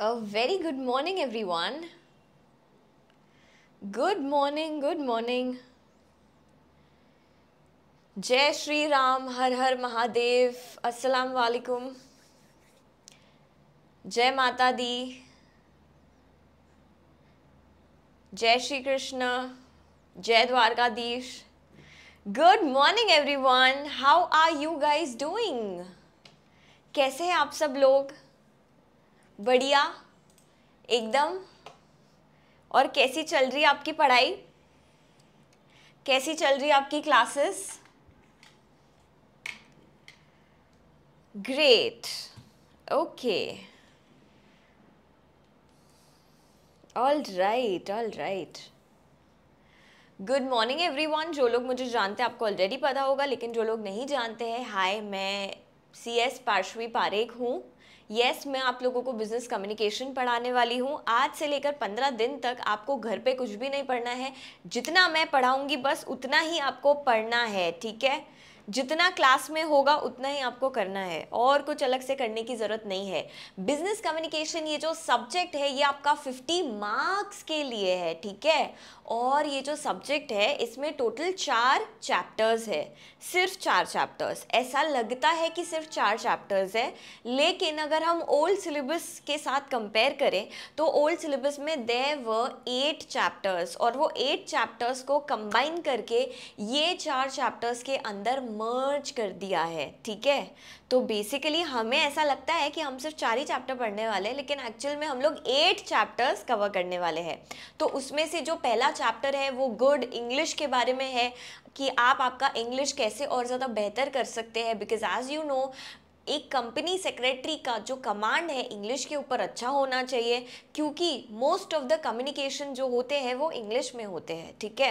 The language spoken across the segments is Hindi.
A very good morning, everyone. Good morning, good morning. जय श्री राम हर हर महादेव अस्सलाम वालेकुम जय माता दी जय श्री कृष्ण जय Dwarkadhish good morning everyone how are you guys doing कैसे हैं आप सब लोग बढ़िया एकदम और कैसी चल रही है आपकी पढ़ाई कैसी चल रही है आपकी classes great okay all right all right good morning everyone जो लोग मुझे जानते हैं आपको ऑलरेडी पता होगा लेकिन जो लोग नहीं जानते हैं हाय मैं सी एस पार्श्वी पारेख हूँ येस yes, मैं आप लोगों को बिजनेस कम्युनिकेशन पढ़ाने वाली हूँ आज से लेकर पंद्रह दिन तक आपको घर पे कुछ भी नहीं पढ़ना है जितना मैं पढ़ाऊँगी बस उतना ही आपको पढ़ना है ठीक है जितना क्लास में होगा उतना ही आपको करना है और कुछ अलग से करने की ज़रूरत नहीं है बिजनेस कम्युनिकेशन ये जो सब्जेक्ट है ये आपका 50 मार्क्स के लिए है ठीक है और ये जो सब्जेक्ट है इसमें टोटल चार चैप्टर्स है सिर्फ चार चैप्टर्स ऐसा लगता है कि सिर्फ चार चैप्टर्स है लेकिन अगर हम ओल्ड सिलेबस के साथ कंपेयर करें तो ओल्ड सिलेबस में दे व एट चैप्टर्स और वो एट चैप्टर्स को कंबाइन करके ये चार चैप्टर्स के अंदर मर्ज कर दिया है ठीक है तो बेसिकली हमें ऐसा लगता है कि हम सिर्फ चार ही चैप्टर पढ़ने वाले हैं लेकिन एक्चुअल में हम लोग एट चैप्टर्स कवर करने वाले हैं तो उसमें से जो पहला चैप्टर है वो गुड इंग्लिश के बारे में है कि आप आपका इंग्लिश कैसे और ज़्यादा बेहतर कर सकते हैं बिकॉज एज यू नो एक कंपनी सेक्रेटरी का जो कमांड है इंग्लिश के ऊपर अच्छा होना चाहिए क्योंकि मोस्ट ऑफ द कम्युनिकेशन जो होते हैं वो इंग्लिश में होते हैं ठीक है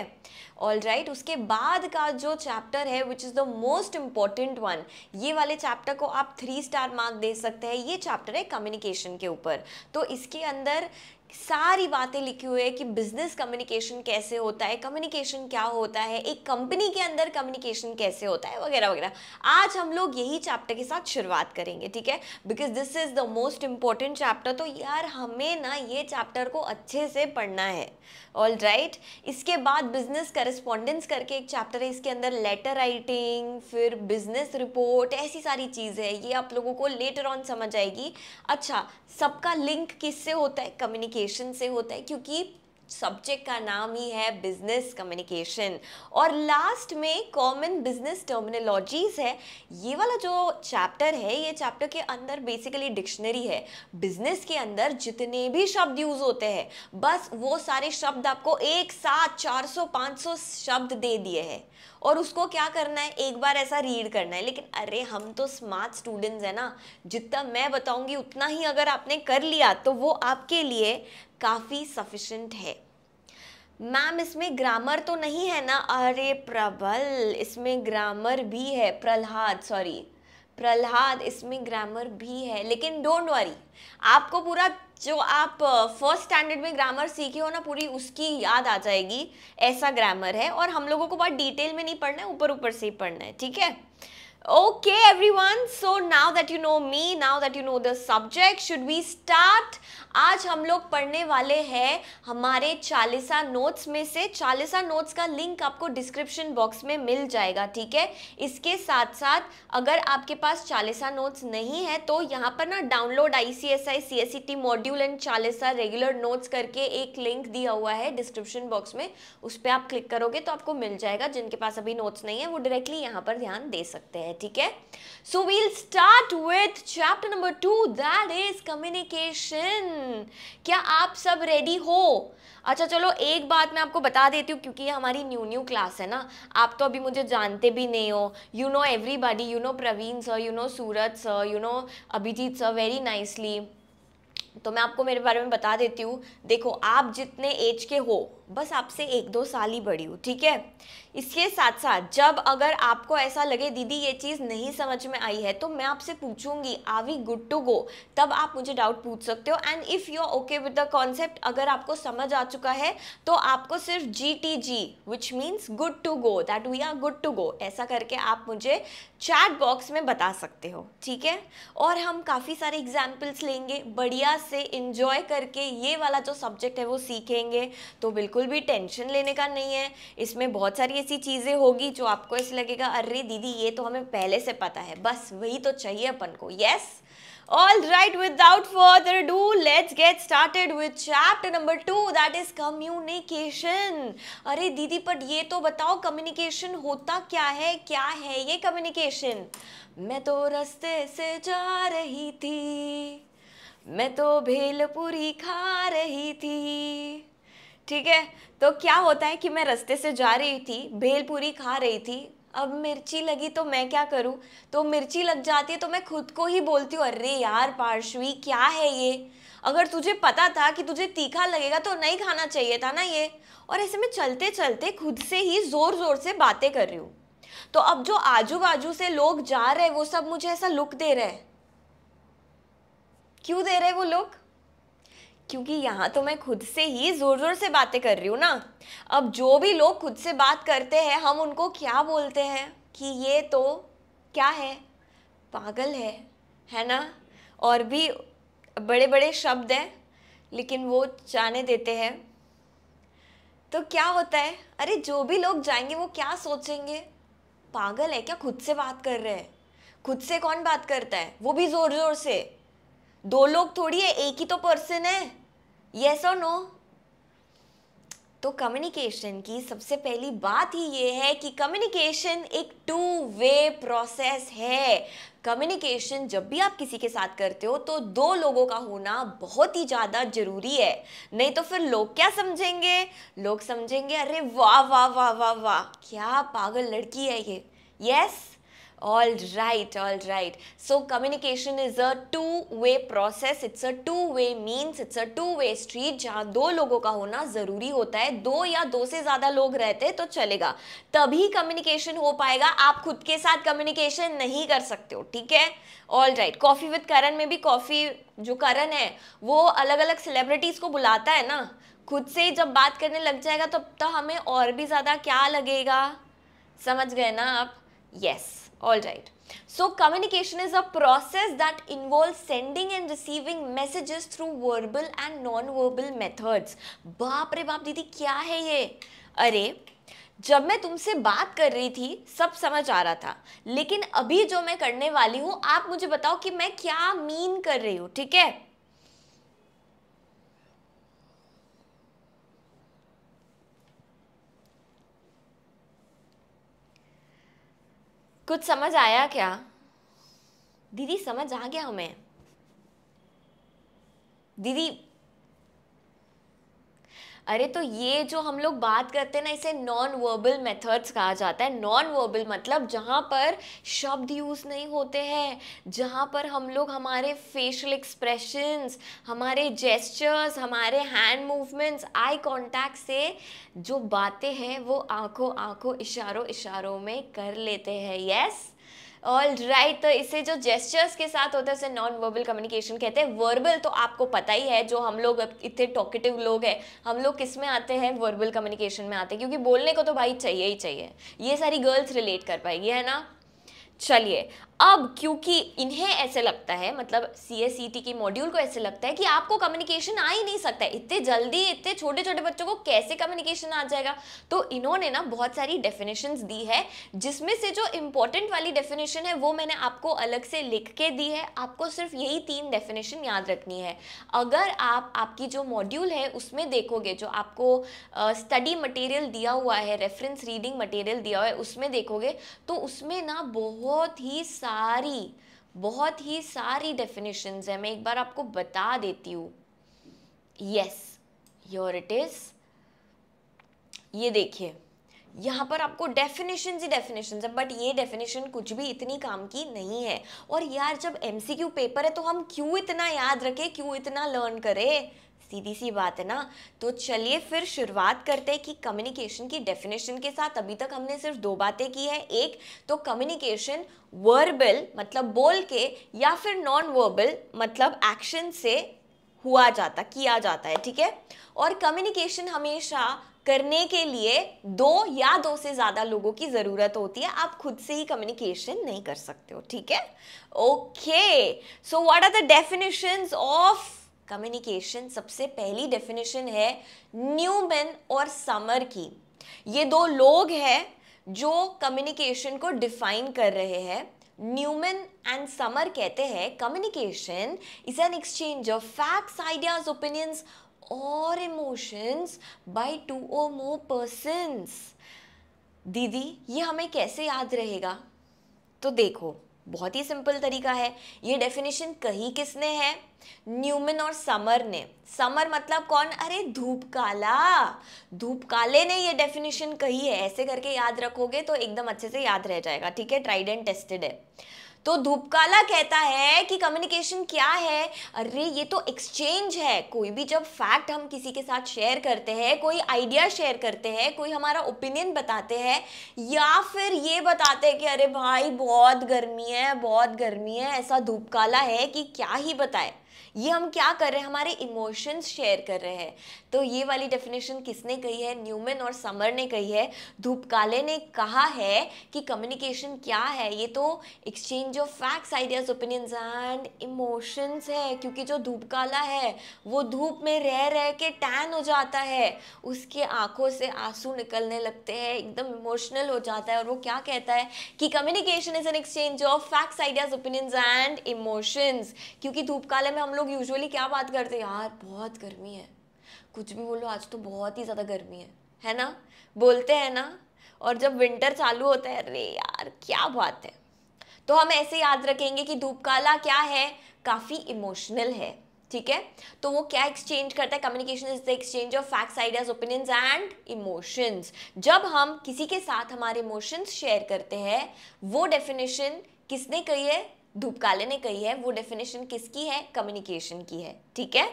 ऑल राइट right, उसके बाद का जो चैप्टर है which is the most important one ये वाले चैप्टर को आप थ्री स्टार मार्क दे सकते हैं ये चैप्टर है कम्युनिकेशन के ऊपर तो इसके अंदर सारी बातें लिखी हुई है कि बिजनेस कम्युनिकेशन कैसे होता है कम्युनिकेशन क्या होता है एक कंपनी के अंदर कम्युनिकेशन कैसे होता है वगैरह वगैरह आज हम लोग यही चैप्टर के साथ शुरुआत करेंगे ठीक है because this is the most important chapter तो यार हमें ना ये चैप्टर को अच्छे से पढ़ना है ऑल राइट right? इसके बाद बिजनेस करस्पॉन्डेंस करके एक चैप्टर है इसके अंदर लेटर राइटिंग फिर बिजनेस रिपोर्ट ऐसी सारी चीज़ है ये आप लोगों को लेटर ऑन समझ आएगी अच्छा सबका लिंक किससे होता है कम्युनिकेशन कम्युनिकेशन से होता है क्योंकि सब्जेक्ट का नाम ही है बिजनेस कम्युनिकेशन और लास्ट में कॉमन बिजनेस टर्मिनोलॉजीज है ये वाला जो चैप्टर है ये चैप्टर के अंदर बेसिकली डिक्शनरी है बिजनेस के अंदर जितने भी शब्द यूज होते हैं बस वो सारे शब्द आपको एक साथ 400-500 शब्द दे दिए हैं और उसको क्या करना है एक बार ऐसा रीड करना है लेकिन अरे हम तो स्मार्ट स्टूडेंट्स हैं ना जितना मैं बताऊंगी उतना ही अगर आपने कर लिया तो वो आपके लिए काफ़ी सफिशेंट है मैम इसमें ग्रामर तो नहीं है ना अरे प्रबल इसमें ग्रामर भी है प्रहलाद सॉरी प्रहलाद इसमें ग्रामर भी है लेकिन डोंट वरी आपको पूरा जो आप फर्स्ट स्टैंडर्ड में ग्रामर सीखे हो ना पूरी उसकी याद आ जाएगी ऐसा ग्रामर है और हम लोगों को बहुत डिटेल में नहीं पढ़ना है ऊपर ऊपर से ही पढ़ना है ठीक है Okay everyone, so now that you know me, now that you know the subject, should we start? आज हम लोग पढ़ने वाले हैं हमारे चालीसा नोट्स में से चालीसा नोट्स का लिंक आपको डिस्क्रिप्शन बॉक्स में मिल जाएगा ठीक है इसके साथ साथ अगर आपके पास चालीसा नोट्स नहीं है तो यहाँ पर ना download I C S I C S C T module and चालीसा रेगुलर नोट्स करके एक लिंक दिया हुआ है डिस्क्रिप्शन बॉक्स में उस पर आप क्लिक करोगे तो आपको मिल जाएगा जिनके पास अभी नोट्स नहीं है वो डायरेक्टली यहाँ पर ध्यान दे सकते हैं हैं ठीक है so we'll start with chapter number two that is communication क्या आप सब रेडी हो अच्छा चलो एक बात मैं आपको बता देती हूँ क्योंकि ये हमारी न्यू न्यू क्लास है ना आप तो अभी मुझे जानते भी नहीं हो you know everybody you know Praveen sir you know Suraj sir you know Abhijit sir very nicely तो मैं आपको मेरे बारे में बता देती हूँ देखो आप जितने एज के हो बस आपसे एक दो साल ही बड़ी हूँ ठीक है इसके साथ साथ जब अगर आपको ऐसा लगे दीदी ये चीज़ नहीं समझ में आई है तो मैं आपसे पूछूंगी are we good to go तब आप मुझे डाउट पूछ सकते हो and if you are okay with the concept अगर आपको समझ आ चुका है तो आपको सिर्फ G T G which means good to go that we are good to go ऐसा करके आप मुझे चैट बॉक्स में बता सकते हो ठीक है और हम काफ़ी सारे एग्जाम्पल्स लेंगे बढ़िया से इन्जॉय करके ये वाला जो सब्जेक्ट है वो सीखेंगे तो बिल्कुल भी टेंशन लेने का नहीं है इसमें बहुत सारी ऐसी चीज़ें होगी जो आपको ऐसे लगेगा अरे दीदी ये तो हमें पहले से पता है बस वही तो चाहिए अपन को yes All right, without further ado, let's get started with chapter number two, that is communication. अरे दीदी पर ये तो बताओ कम्युनिकेशन होता क्या है क्या है ये कम्युनिकेशन मैं तो रास्ते से जा रही थी मैं तो भेलपुरी खा रही थी ठीक है तो क्या होता है कि मैं रास्ते से जा रही थी भेलपुरी खा रही थी अब मिर्ची लगी तो मैं क्या करूँ तो मिर्ची लग जाती है तो मैं खुद को ही बोलती हूँ अरे यार पार्श्वी क्या है ये अगर तुझे पता था कि तुझे तीखा लगेगा तो नहीं खाना चाहिए था ना ये और ऐसे में चलते चलते खुद से ही ज़ोर ज़ोर से बातें कर रही हूँ तो अब जो आजू बाजू से लोग जा रहे हैं वो सब मुझे ऐसा लुक दे रहे हैं क्यों दे रहे हैं वो लोग क्योंकि यहाँ तो मैं खुद से ही ज़ोर ज़ोर से बातें कर रही हूँ ना अब जो भी लोग खुद से बात करते हैं हम उनको क्या बोलते हैं कि ये तो क्या है पागल है है ना और भी बड़े बड़े शब्द हैं लेकिन वो जाने देते हैं तो क्या होता है अरे जो भी लोग जाएंगे वो क्या सोचेंगे पागल है क्या खुद से बात कर रहे हैं खुद से कौन बात करता है वो भी ज़ोर ज़ोर से दो लोग थोड़ी है एक ही तो पर्सन है येस और नो तो कम्युनिकेशन की सबसे पहली बात ही ये है कि कम्युनिकेशन एक टू वे प्रोसेस है कम्युनिकेशन जब भी आप किसी के साथ करते हो तो दो लोगों का होना बहुत ही ज़्यादा ज़रूरी है नहीं तो फिर लोग क्या समझेंगे लोग समझेंगे अरे वाह वाह वाह वाह वाह क्या पागल लड़की है ये yes yes? All right, all right. So communication is a two-way process. It's a two-way means. It's a two-way street जहाँ दो लोगों का होना ज़रूरी होता है दो या दो से ज़्यादा लोग रहते हैं तो चलेगा तभी कम्युनिकेशन हो पाएगा आप खुद के साथ कम्युनिकेशन नहीं कर सकते हो ठीक है all right coffee with Karan में भी कॉफ़ी जो करण है वो अलग अलग सेलिब्रिटीज़ को बुलाता है ना खुद से जब बात करने लग जाएगा तब तो, तो हमें और भी ज़्यादा क्या लगेगा समझ गए ना आप yes yes. all right so communication is a process that involves sending and receiving messages through verbal and non-verbal methods baap re baap didi kya hai ye are जब मैं तुमसे बात कर रही थी सब समझ आ रहा था लेकिन अभी जो मैं करने वाली हूँ आप मुझे बताओ कि मैं क्या मीन कर रही हूँ ठीक है कुछ समझ आया क्या दीदी समझ आ गया हमें दीदी अरे तो ये जो हम लोग बात करते हैं ना इसे नॉन वर्बल मेथड्स कहा जाता है नॉन वर्बल मतलब जहाँ पर शब्द यूज़ नहीं होते हैं जहाँ पर हम लोग हमारे फेशियल एक्सप्रेशंस हमारे जेस्चर्स हमारे हैंड मूवमेंट्स आई कॉन्टैक्ट से जो बातें हैं वो आंखों आंखों इशारों इशारों में कर लेते हैं यस yes? ऑल राइट तो इसे जो जेस्चर्स के साथ होता है उसे नॉन वर्बल कम्युनिकेशन कहते हैं वर्बल तो आपको पता ही है जो हम लोग इतने टॉकेटिव लोग हैं हम लोग किस में आते हैं वर्बल कम्युनिकेशन में आते हैं क्योंकि बोलने को तो भाई चाहिए ही चाहिए ये सारी गर्ल्स रिलेट कर पाएगी है ना चलिए अब क्योंकि इन्हें ऐसे लगता है मतलब सी एस टी की मॉड्यूल को ऐसे लगता है कि आपको कम्युनिकेशन आ ही नहीं सकता है इतने जल्दी इतने छोटे छोटे बच्चों को कैसे कम्युनिकेशन आ जाएगा तो इन्होंने ना बहुत सारी डेफिनेशन दी है जिसमें से जो इम्पोर्टेंट वाली डेफिनेशन है वो मैंने आपको अलग से लिख के दी है आपको सिर्फ यही तीन डेफिनेशन याद रखनी है अगर आप आपकी जो मॉड्यूल है उसमें देखोगे जो आपको स्टडी मटेरियल दिया हुआ है रेफरेंस रीडिंग मटेरियल दिया हुआ है उसमें देखोगे तो उसमें ना बहुत बहुत ही सारी बहुत ही सारी डेफिनेशंस है मैं एक बार आपको बता देती हूँ यस योर इट इज़ ये देखिए यहाँ पर आपको डेफिनेशन ही डेफिनेशन है बट ये डेफिनेशन कुछ भी इतनी काम की नहीं है और यार जब एम पेपर है तो हम क्यों इतना याद रखें क्यों इतना लर्न करें सीधी सी बात है ना तो चलिए फिर शुरुआत करते हैं कि कम्युनिकेशन की डेफिनेशन के साथ अभी तक हमने सिर्फ दो बातें की है एक तो कम्युनिकेशन वर्बल मतलब बोल के या फिर नॉन वर्बल मतलब एक्शन से हुआ जाता किया जाता है ठीक है और कम्युनिकेशन हमेशा करने के लिए दो या दो से ज़्यादा लोगों की ज़रूरत होती है आप खुद से ही कम्युनिकेशन नहीं कर सकते हो ठीक है okay so what are the definitions of communication सबसे पहली डेफिनेशन है न्यूमैन और समर की ये दो लोग हैं जो कम्युनिकेशन को डिफाइन कर रहे हैं न्यूमैन एंड समर कहते हैं communication is an exchange of facts ideas opinions और emotions by two or more persons दीदी ये हमें कैसे याद रहेगा तो देखो बहुत ही सिंपल तरीका है ये डेफिनेशन कही किसने है न्यूमन और समर ने समर मतलब कौन अरे धूप काला धूप काले ने ये डेफिनेशन कही है ऐसे करके याद रखोगे तो एकदम अच्छे से याद रह जाएगा ठीक है ट्राइड एंड टेस्टेड है तो धूपकाला कहता है कि कम्युनिकेशन क्या है अरे ये तो एक्सचेंज है कोई भी जब फैक्ट हम किसी के साथ शेयर करते हैं कोई आइडिया शेयर करते हैं कोई हमारा ओपिनियन बताते हैं या फिर ये बताते हैं कि अरे भाई बहुत गर्मी है बहुत गर्मी है ऐसा धूपकाला है कि क्या ही बताए ये हम क्या कर रहे हैं हमारे इमोशंस शेयर कर रहे हैं तो ये वाली डेफिनेशन किसने कही है न्यूमेन और समर ने कही है धूपकाले ने कहा है कि कम्युनिकेशन क्या है ये तो exchange of facts ideas opinions and emotions है क्योंकि जो धूपकाला है वो धूप में रह रह के टैन हो जाता है उसके आंखों से आंसू निकलने लगते हैं एकदम इमोशनल हो जाता है और वो क्या कहता है कि communication is an exchange of facts ideas opinions and emotions क्योंकि धूपकाले में हम लोग लोग यूजुअली क्या बात करते हैं यार बहुत गर्मी है कुछ भी बोलो आज तो बहुत ही ज़्यादा गर्मी है है ना बोलते हैं ना और जब विंटर चालू होता है अरे यार क्या बात है तो हम ऐसे याद रखेंगे कि धूपकाला क्या है काफ़ी इमोशनल है ठीक है तो वो क्या एक्सचेंज करता है communication is the exchange of facts ideas opinions and emotions जब हम किसी के साथ हमारे इमोशंस शेयर करते हैं वो डेफिनेशन किसने कही है धूपकाले ने कही है वो डेफिनेशन किसकी है कम्युनिकेशन की है ठीक है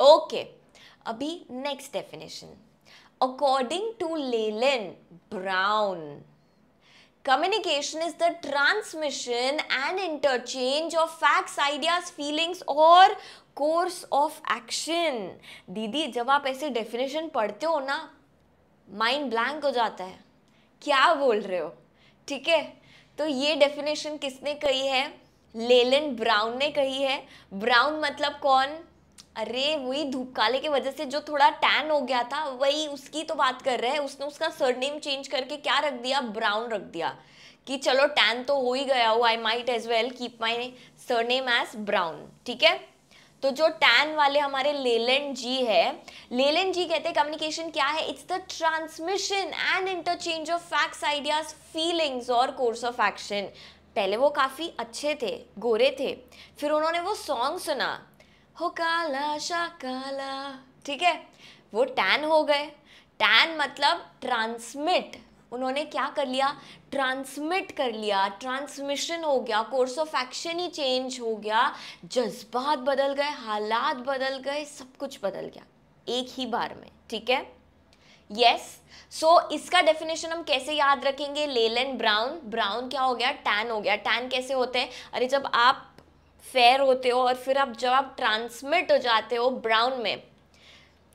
ओके okay. अभी next definition according to Leland Brown communication is the transmission and interchange of facts ideas feelings और कोर्स ऑफ एक्शन दीदी जब आप ऐसे डेफिनेशन पढ़ते हो ना माइंड ब्लैंक हो जाता है क्या बोल रहे हो ठीक है तो ये डेफिनेशन किसने कही है लेलन ब्राउन ने कही है ब्राउन मतलब कौन अरे वही धूप काले की वजह से जो थोड़ा टैन हो गया था वही उसकी तो बात कर रहे हैं उसने उसका सरनेम चेंज करके क्या रख दिया ब्राउन रख दिया कि चलो टैन तो हो ही गया हो I might as well keep my surname as Brown ठीक है तो जो टैन वाले हमारे लेलन जी है लेलन जी कहते हैं कम्युनिकेशन क्या है it's the transmission and interchange of facts ideas feelings और कोर्स ऑफ एक्शन पहले वो काफ़ी अच्छे थे गोरे थे फिर उन्होंने वो सॉन्ग सुना हो काला शा काला ठीक है वो टैन हो गए टैन मतलब ट्रांसमिट उन्होंने क्या कर लिया ट्रांसमिट कर लिया ट्रांसमिशन हो गया कोर्स ऑफ एक्शन ही चेंज हो गया जज्बात बदल गए हालात बदल गए सब कुछ बदल गया एक ही बार में ठीक है यस yes. सो so, इसका डेफिनेशन हम कैसे याद रखेंगे लेलन ब्राउन ब्राउन क्या हो गया टैन हो गया टैन कैसे होते हैं अरे जब आप फेयर होते हो और फिर आप जब आप ट्रांसमिट हो जाते हो ब्राउन में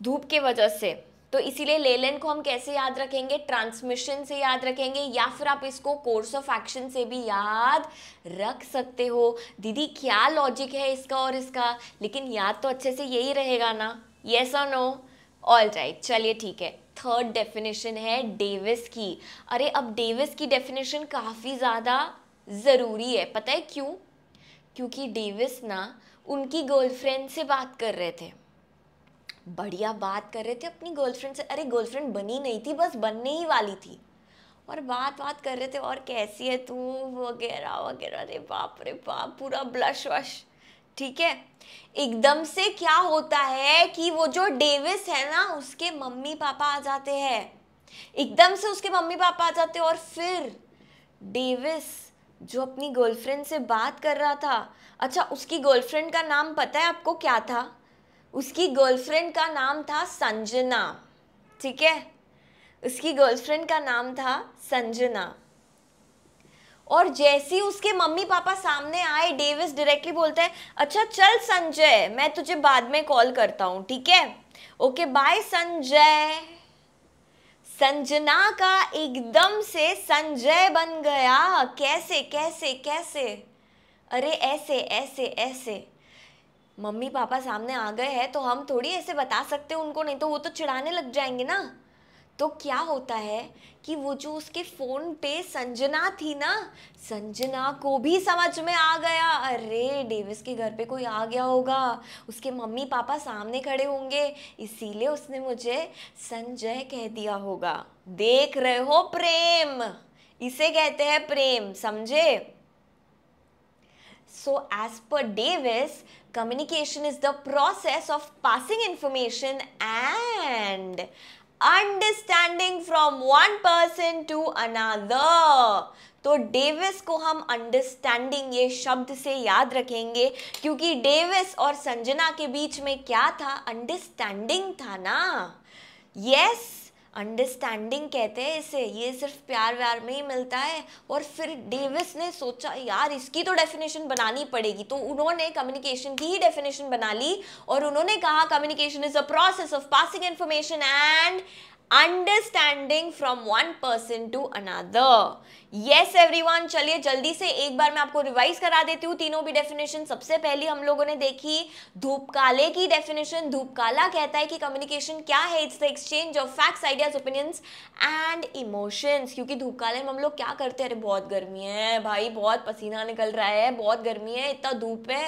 धूप के वजह से तो इसीलिए लेलन को हम कैसे याद रखेंगे ट्रांसमिशन से याद रखेंगे या फिर आप इसको कोर्स ऑफ एक्शन से भी याद रख सकते हो दीदी क्या लॉजिक है इसका और इसका लेकिन याद तो अच्छे से यही रहेगा ना येस और नो ऑल राइट चलिए ठीक है थर्ड डेफिनेशन है डेविस की अरे अब डेविस की डेफिनेशन काफ़ी ज़्यादा ज़रूरी है पता है क्यों क्योंकि डेविस ना उनकी गर्लफ्रेंड से बात कर रहे थे बढ़िया बात कर रहे थे अपनी गर्लफ्रेंड से अरे गर्लफ्रेंड बनी नहीं थी बस बनने ही वाली थी और बात बात कर रहे थे और कैसी है तू वगैरह वगैरह अरे बाप रे बाप पूरा ब्लश वश ठीक है एकदम से क्या होता है कि वो जो डेविस है ना उसके मम्मी पापा आ जाते हैं एकदम से उसके मम्मी पापा आ जाते हैं और फिर डेविस जो अपनी गर्लफ्रेंड से बात कर रहा था अच्छा उसकी गर्लफ्रेंड का नाम पता है आपको क्या था उसकी गर्लफ्रेंड का नाम था संजना ठीक है उसकी गर्लफ्रेंड का नाम था संजना और जैसे ही उसके मम्मी पापा सामने आए डेविस डायरेक्टली बोलते हैं अच्छा चल संजय मैं तुझे बाद में कॉल करता हूँ ठीक है ओके बाय संजय संजना का एकदम से संजय बन गया कैसे कैसे कैसे अरे ऐसे ऐसे ऐसे मम्मी पापा सामने आ गए हैं तो हम थोड़ी ऐसे बता सकते उनको नहीं तो वो तो चिढ़ाने लग जाएंगे ना तो क्या होता है कि वो जो उसके फ़ोन पे संजना थी ना संजना को भी समझ में आ गया अरे डेविस के घर पे कोई आ गया होगा उसके मम्मी पापा सामने खड़े होंगे इसीलिए उसने मुझे संजय कह दिया होगा देख रहे हो प्रेम इसे कहते हैं प्रेम समझे so as per Davis Communication is the process of passing information and understanding from one person to another तो डेविस को हम अंडरस्टैंडिंग ये शब्द से याद रखेंगे क्योंकि डेविस और संजना के बीच में क्या था अंडरस्टैंडिंग था ना यस yes, अंडरस्टैंडिंग कहते हैं इसे ये सिर्फ प्यार व्यार में ही मिलता है और फिर डेविस ने सोचा यार इसकी तो डेफिनेशन बनानी पड़ेगी तो उन्होंने कम्युनिकेशन की ही डेफिनेशन बना ली और उन्होंने कहा communication is a process of passing information and understanding from one person to another yes one चलिए जल्दी से एक बार मैं आपको रिवाइज करा देती हूँ तीनों भी डेफिनेशन सबसे पहली हम लोगों ने देखी धूप काले की डेफिनेशन धूप काला कहता है कि कम्युनिकेशन क्या है it's the exchange of facts ideas opinions and emotions क्योंकि धूप काले में हम लोग क्या करते हैं अरे बहुत गर्मी है भाई बहुत पसीना निकल रहा है बहुत गर्मी है इतना धूप है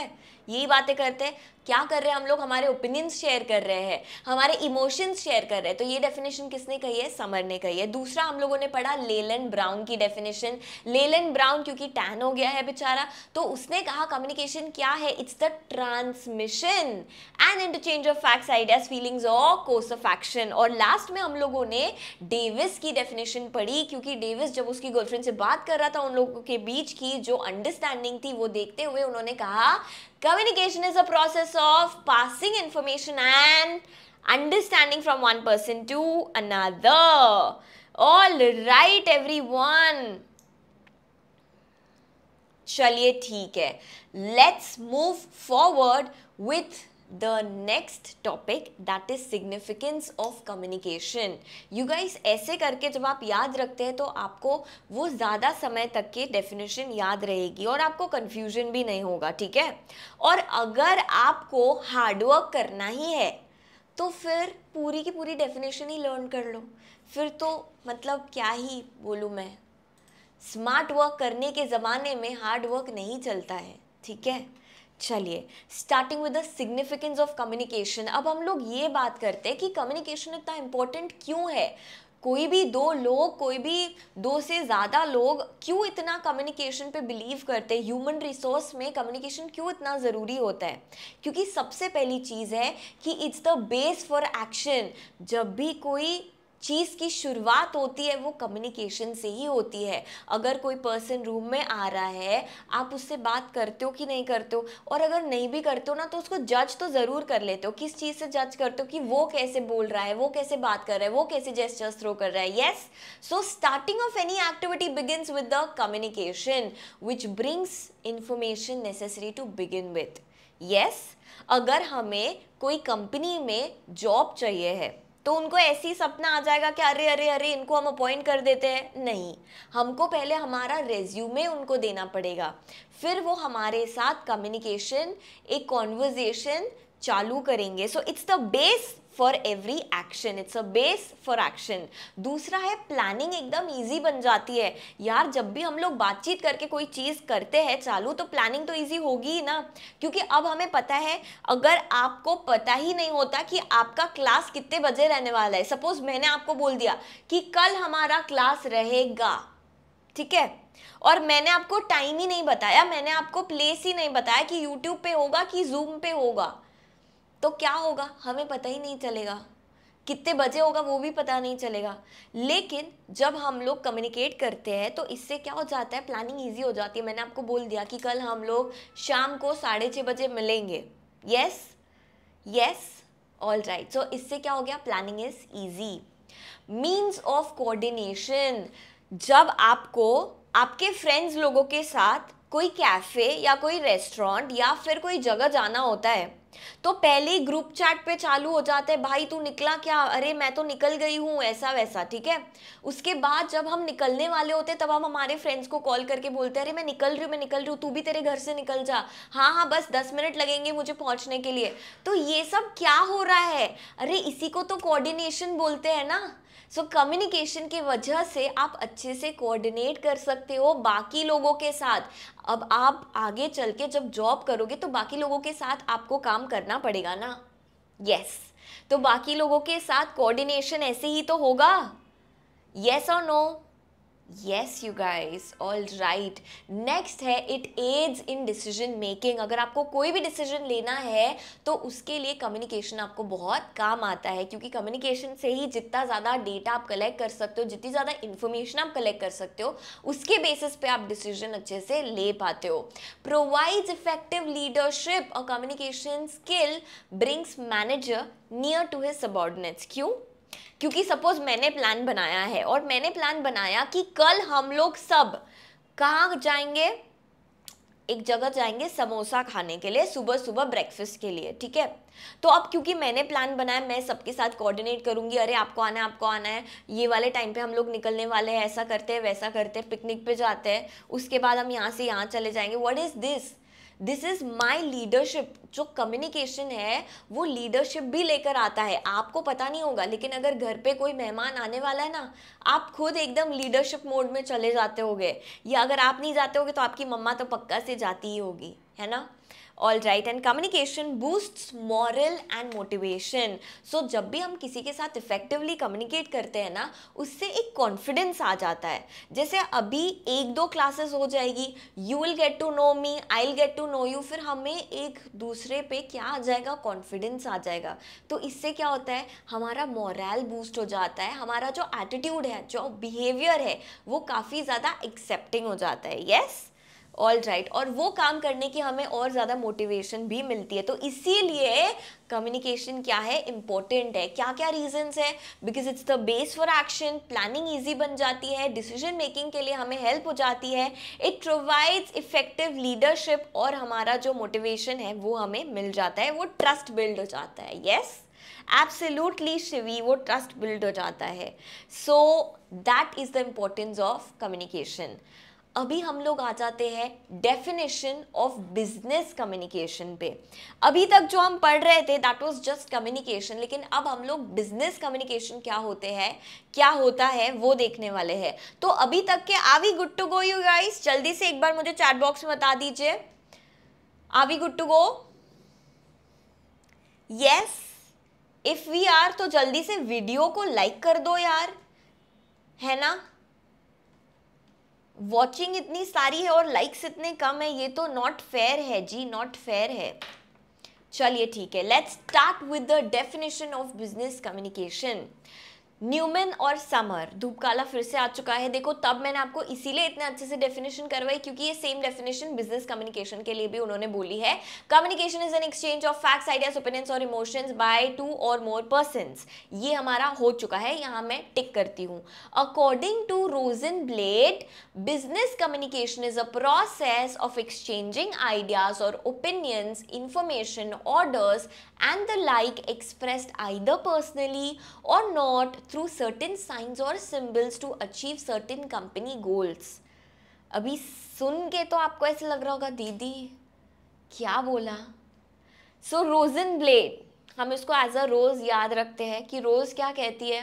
यही बातें करते हैं क्या कर रहे हैं हम लोग हमारे ओपिनियंस शेयर कर रहे हैं हमारे इमोशंस शेयर कर रहे हैं तो ये डेफिनेशन किसने कही है समर ने कही है दूसरा हम लोगों ने पढ़ा लेलन ब्राउन की डेफिनेशन लेलन ब्राउन क्योंकि टैन हो गया है बेचारा तो उसने कहा कम्युनिकेशन क्या है it's the transmission and interchange of facts ideas feelings और कोर्स ऑफ एक्शन और लास्ट में हम लोगों ने डेविस की डेफिनेशन पढ़ी क्योंकि डेविस जब उसकी गर्लफ्रेंड से बात कर रहा था उन लोगों के बीच की जो अंडरस्टैंडिंग थी वो देखते हुए उन्होंने कहा Communication is a process of passing information and understanding from one person to another. All right, everyone. चलिए ठीक है Let's move forward with. the next topic that is significance of communication. You guys ऐसे करके जब आप याद रखते हैं तो आपको वो ज़्यादा समय तक की डेफिनेशन याद रहेगी और आपको कन्फ्यूजन भी नहीं होगा ठीक है और अगर आपको हार्डवर्क करना ही है तो फिर पूरी की पूरी डेफिनेशन ही लर्न कर लो फिर तो मतलब क्या ही बोलूँ मैं स्मार्ट वर्क करने के ज़माने में हार्ड वर्क नहीं चलता है ठीक है चलिए starting with the significance of communication अब हम लोग ये बात करते हैं कि कम्युनिकेशन इतना इम्पोर्टेंट क्यों है कोई भी दो लोग कोई भी दो से ज़्यादा लोग क्यों इतना कम्युनिकेशन पे बिलीव करते हैं ह्यूमन रिसोर्स में कम्युनिकेशन क्यों इतना ज़रूरी होता है क्योंकि सबसे पहली चीज़ है कि it's the base for action जब भी कोई चीज़ की शुरुआत होती है वो कम्युनिकेशन से ही होती है अगर कोई पर्सन रूम में आ रहा है आप उससे बात करते हो कि नहीं करते हो और अगर नहीं भी करते हो ना तो उसको जज तो ज़रूर कर लेते हो किस चीज़ से जज करते हो कि वो कैसे बोल रहा है वो कैसे बात कर रहा है वो कैसे जेस्टर्स थ्रो कर रहा है yes so starting of any activity begins with the communication which brings information necessary to begin with yes अगर हमें कोई कंपनी में जॉब चाहिए है तो उनको ऐसी सपना आ जाएगा कि अरे अरे अरे इनको हम अपॉइंट कर देते हैं नहीं हमको पहले हमारा रेज्यूमे उनको देना पड़ेगा फिर वो हमारे साथ कम्युनिकेशन एक कॉन्वर्जेसन चालू करेंगे so it's the base for every action it's a base for action दूसरा है प्लानिंग एकदम ईजी बन जाती है यार जब भी हम लोग बातचीत करके कोई चीज़ करते हैं चालू तो प्लानिंग तो ईजी होगी ही ना क्योंकि अब हमें पता है अगर आपको पता ही नहीं होता कि आपका क्लास कितने बजे रहने वाला है सपोज मैंने आपको बोल दिया कि कल हमारा क्लास रहेगा ठीक है और मैंने आपको टाइम ही नहीं बताया मैंने आपको प्लेस ही नहीं बताया कि यूट्यूब पे होगा कि जूम पे होगा तो क्या होगा हमें पता ही नहीं चलेगा कितने बजे होगा वो भी पता नहीं चलेगा लेकिन जब हम लोग कम्युनिकेट करते हैं तो इससे क्या हो जाता है प्लानिंग ईजी हो जाती है मैंने आपको बोल दिया कि कल हम लोग शाम को साढ़े छः बजे मिलेंगे yes yes all right so इससे क्या हो गया planning is easy means of coordination जब आपको आपके फ्रेंड्स लोगों के साथ कोई कैफ़े या कोई रेस्टोरेंट या फिर कोई जगह जाना होता है तो पहले ही ग्रुप चैट पे चालू हो जाते हैं भाई तू निकला क्या अरे मैं तो निकल गई हूँ ऐसा वैसा ठीक है उसके बाद जब हम निकलने वाले होते तब हम हमारे फ्रेंड्स को कॉल करके बोलते हैं अरे मैं निकल रही हूँ मैं निकल रही हूँ तू भी तेरे घर से निकल जा हाँ हाँ बस दस मिनट लगेंगे मुझे पहुँचने के लिए तो ये सब क्या हो रहा है अरे इसी को तो कोऑर्डिनेशन बोलते हैं ना सो so, कम्युनिकेशन की वजह से आप अच्छे से कोऑर्डिनेट कर सकते हो बाकी लोगों के साथ अब आप आगे चल के जब जॉब करोगे तो बाकी लोगों के साथ आपको काम करना पड़ेगा ना यस yes. तो बाकी लोगों के साथ कोऑर्डिनेशन ऐसे ही तो होगा यस और no yes you guys all right next है it aids in decision making अगर आपको कोई भी डिसीजन लेना है तो उसके लिए कम्युनिकेशन आपको बहुत काम आता है क्योंकि कम्युनिकेशन से ही जितना ज़्यादा डेटा आप कलेक्ट कर सकते हो जितनी ज़्यादा इन्फॉर्मेशन आप कलेक्ट कर सकते हो उसके बेसिस पे आप डिसीजन अच्छे से ले पाते हो प्रोवाइड्स इफेक्टिव लीडरशिप और communication skill brings manager near to his subordinates क्यों क्योंकि सपोज मैंने प्लान बनाया है और मैंने प्लान बनाया कि कल हम लोग सब कहाँ जाएंगे एक जगह जाएंगे समोसा खाने के लिए सुबह सुबह ब्रेकफास्ट के लिए ठीक है तो अब क्योंकि मैंने प्लान बनाया मैं सबके साथ कोऑर्डिनेट करूंगी अरे आपको आना है आपको आना है ये वाले टाइम पे हम लोग निकलने वाले हैं ऐसा करते हैं वैसा करते हैं पिकनिक पे जाते हैं उसके बाद हम यहाँ से यहाँ चले जाएंगे what is this this is my leadership जो कम्युनिकेशन है वो लीडरशिप भी लेकर आता है आपको पता नहीं होगा लेकिन अगर घर पे कोई मेहमान आने वाला है ना आप खुद एकदम लीडरशिप मोड में चले जाते होगे या अगर आप नहीं जाते होगे तो आपकी मम्मा तो पक्का से जाती ही होगी है ना all right and communication boost morale and motivation so जब भी हम किसी के साथ इफेक्टिवली कम्युनिकेट करते हैं ना उससे एक कॉन्फिडेंस आ जाता है जैसे अभी एक दो क्लासेस हो जाएगी you will get to know me I will get to know you फिर हमें एक दूसरे पे क्या आ जाएगा कॉन्फिडेंस आ जाएगा तो इससे क्या होता है हमारा मॉरल बूस्ट हो जाता है हमारा जो एटीट्यूड है जो बिहेवियर है वो काफ़ी ज़्यादा एक्सेप्टिंग हो जाता है yes yes? All right right. और वो काम करने की हमें और ज़्यादा मोटिवेशन भी मिलती है तो इसीलिए कम्युनिकेशन क्या है इंपॉर्टेंट है क्या क्या रीजंस है because it's the base for action planning easy बन जाती है डिसीजन मेकिंग के लिए हमें हेल्प हो जाती है इट प्रोवाइड्स इफेक्टिव लीडरशिप और हमारा जो मोटिवेशन है वो हमें मिल जाता है वो ट्रस्ट बिल्ड हो जाता है येस yes? शिवी वो ट्रस्ट बिल्ड हो जाता है so that is the importance of communication अभी हम लोग आ जाते हैं डेफिनेशन ऑफ बिजनेस कम्युनिकेशन पे अभी तक जो हम पढ़ रहे थे दैट वाज जस्ट कम्युनिकेशन लेकिन अब हम लोग बिजनेस कम्युनिकेशन क्या होते हैं क्या होता है वो देखने वाले हैं तो अभी तक के are we good to go you guys जल्दी से एक बार मुझे चैट बॉक्स में बता दीजिए are we good to go yes if we are तो जल्दी से वीडियो को लाइक कर दो यार है ना वॉचिंग इतनी सारी है और लाइक्स इतने कम है ये तो नॉट फेयर है जी नॉट फेयर है चलिए ठीक है let's start with the definition of business communication Newman और समर धूपकाला फिर से आ चुका है देखो तब मैंने आपको इसीलिए इतने अच्छे से डेफिनेशन करवाई क्योंकि ये सेम डेफिनेशन बिजनेस कम्युनिकेशन के लिए भी उन्होंने बोली है communication is an exchange of facts ideas opinions और इमोशंस बाय टू और मोर पर्सन ये हमारा हो चुका है यहाँ मैं टिक करती हूँ according to Rosenblatt business communication is a process of exchanging ideas और opinions information orders and the like expressed either personally or not through certain signs or symbols to achieve certain company goals. अभी सुन के तो आपको ऐसे लग रहा होगा दीदी क्या बोला सो रोजन ब्लेड हम इसको एज अ रोज़ याद रखते हैं कि रोज़ क्या कहती है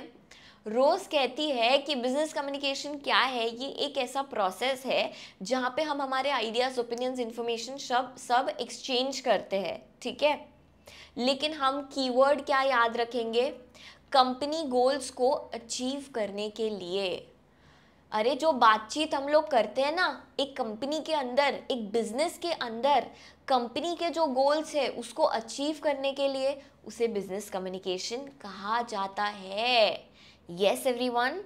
रोज़ कहती है कि बिजनेस कम्युनिकेशन क्या है ये एक ऐसा प्रोसेस है जहाँ पे हम हमारे आइडियाज़ ओपिनियंस इन्फॉर्मेशन सब सब एक्सचेंज करते हैं ठीक है लेकिन हम कीवर्ड क्या याद रखेंगे कंपनी गोल्स को अचीव करने के लिए अरे जो बातचीत हम लोग करते हैं ना एक कंपनी के अंदर एक बिजनेस के अंदर कंपनी के जो गोल्स है उसको अचीव करने के लिए उसे बिजनेस कम्युनिकेशन कहा जाता है यस एवरीवन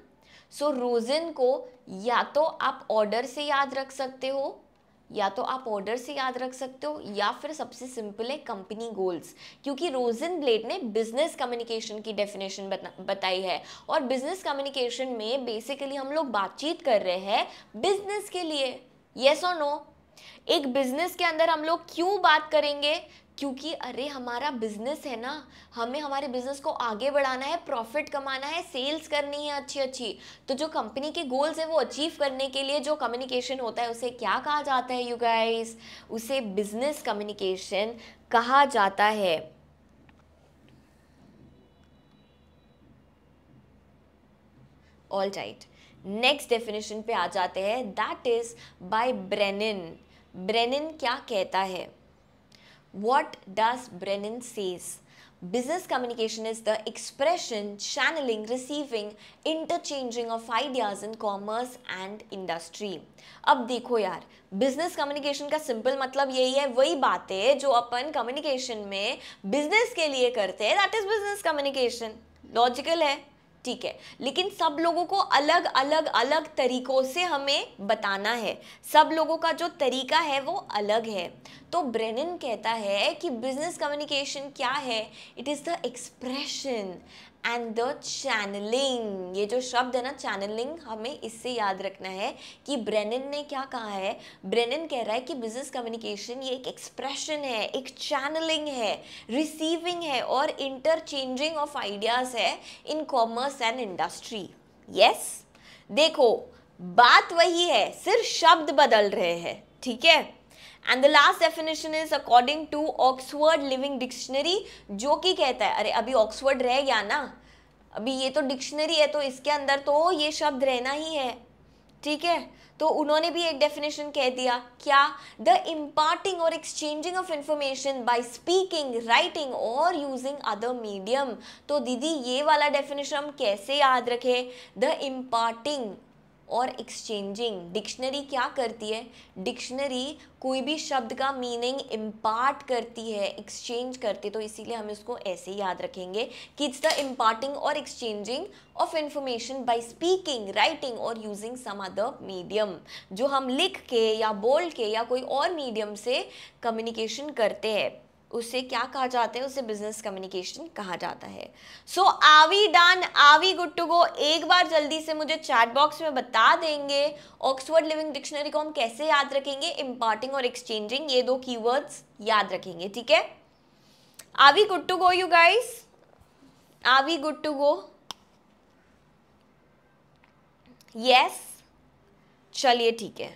सो रोजिन को या तो आप ऑर्डर से याद रख सकते हो या तो आप ऑर्डर से याद रख सकते हो या फिर सबसे सिंपल है कंपनी गोल्स क्योंकि रोजन ब्लेड ने बिजनेस कम्युनिकेशन की डेफिनेशन बता, बताई है और बिजनेस कम्युनिकेशन में बेसिकली हम लोग बातचीत कर रहे हैं बिजनेस के लिए येस और नो एक बिजनेस के अंदर हम लोग क्यों बात करेंगे क्योंकि अरे हमारा बिजनेस है ना हमें हमारे बिजनेस को आगे बढ़ाना है प्रॉफिट कमाना है सेल्स करनी है अच्छी अच्छी तो जो कंपनी के गोल्स है वो अचीव करने के लिए जो कम्युनिकेशन होता है उसे क्या कहा जाता है यू गाइस उसे बिजनेस कम्युनिकेशन कहा जाता है ऑल राइट नेक्स्ट डेफिनेशन पे आ जाते हैं that is by Brennan Brennan क्या कहता है What does Brennan says? Business communication is the expression, channeling, receiving, interchanging of ideas in commerce and industry. अब देखो यार बिजनेस कम्युनिकेशन का सिंपल मतलब यही है वही बातें जो अपन कम्युनिकेशन में बिजनेस के लिए करते हैं that is business communication logical है ठीक है लेकिन सब लोगों को अलग अलग अलग तरीकों से हमें बताना है सब लोगों का जो तरीका है वो अलग है तो ब्रेनन कहता है कि बिजनेस कम्युनिकेशन क्या है it is the expression and the channelling ये जो शब्द है ना चैनलिंग हमें इससे याद रखना है कि ब्रेनन ने क्या कहा है ब्रेनन कह रहा है कि बिजनेस कम्युनिकेशन ये एक एक्सप्रेशन है एक चैनलिंग है रिसीविंग है और इंटरचेंजिंग ऑफ आइडियाज़ है in commerce and industry yes देखो बात वही है सिर्फ शब्द बदल रहे हैं ठीक है and the last definition is according to Oxford living dictionary जो कि कहता है अरे अभी ऑक्सफर्ड रह गया ना अभी ये तो डिक्शनरी है तो इसके अंदर तो ये शब्द रहना ही है ठीक है तो उन्होंने भी एक डेफिनेशन कह दिया क्या द इम्पार्टिंग और exchanging of information by speaking writing और यूजिंग अदर मीडियम तो दीदी ये वाला डेफिनेशन हम कैसे याद रखें द इम्पार्टिंग और एक्सचेंजिंग डिक्शनरी क्या करती है डिक्शनरी कोई भी शब्द का मीनिंग इम्पार्ट करती है एक्सचेंज करती है तो इसीलिए हम इसको ऐसे ही याद रखेंगे कि इट्स द इम्पार्टिंग और exchanging of information by speaking writing और यूजिंग सम अदर मीडियम जो हम लिख के या बोल के या कोई और मीडियम से कम्युनिकेशन करते हैं उसे क्या कहा जाता है उसे बिजनेस कम्युनिकेशन कहा जाता है सो आवी डन आवी गुड टू गो एक बार जल्दी से मुझे चैट बॉक्स में बता देंगे ऑक्सफोर्ड लिविंग डिक्शनरी को हम कैसे याद रखेंगे इम्पार्टिंग और एक्सचेंजिंग ये दो कीवर्ड्स याद रखेंगे ठीक है are we good to go you guys are we good to go yes चलिए ठीक है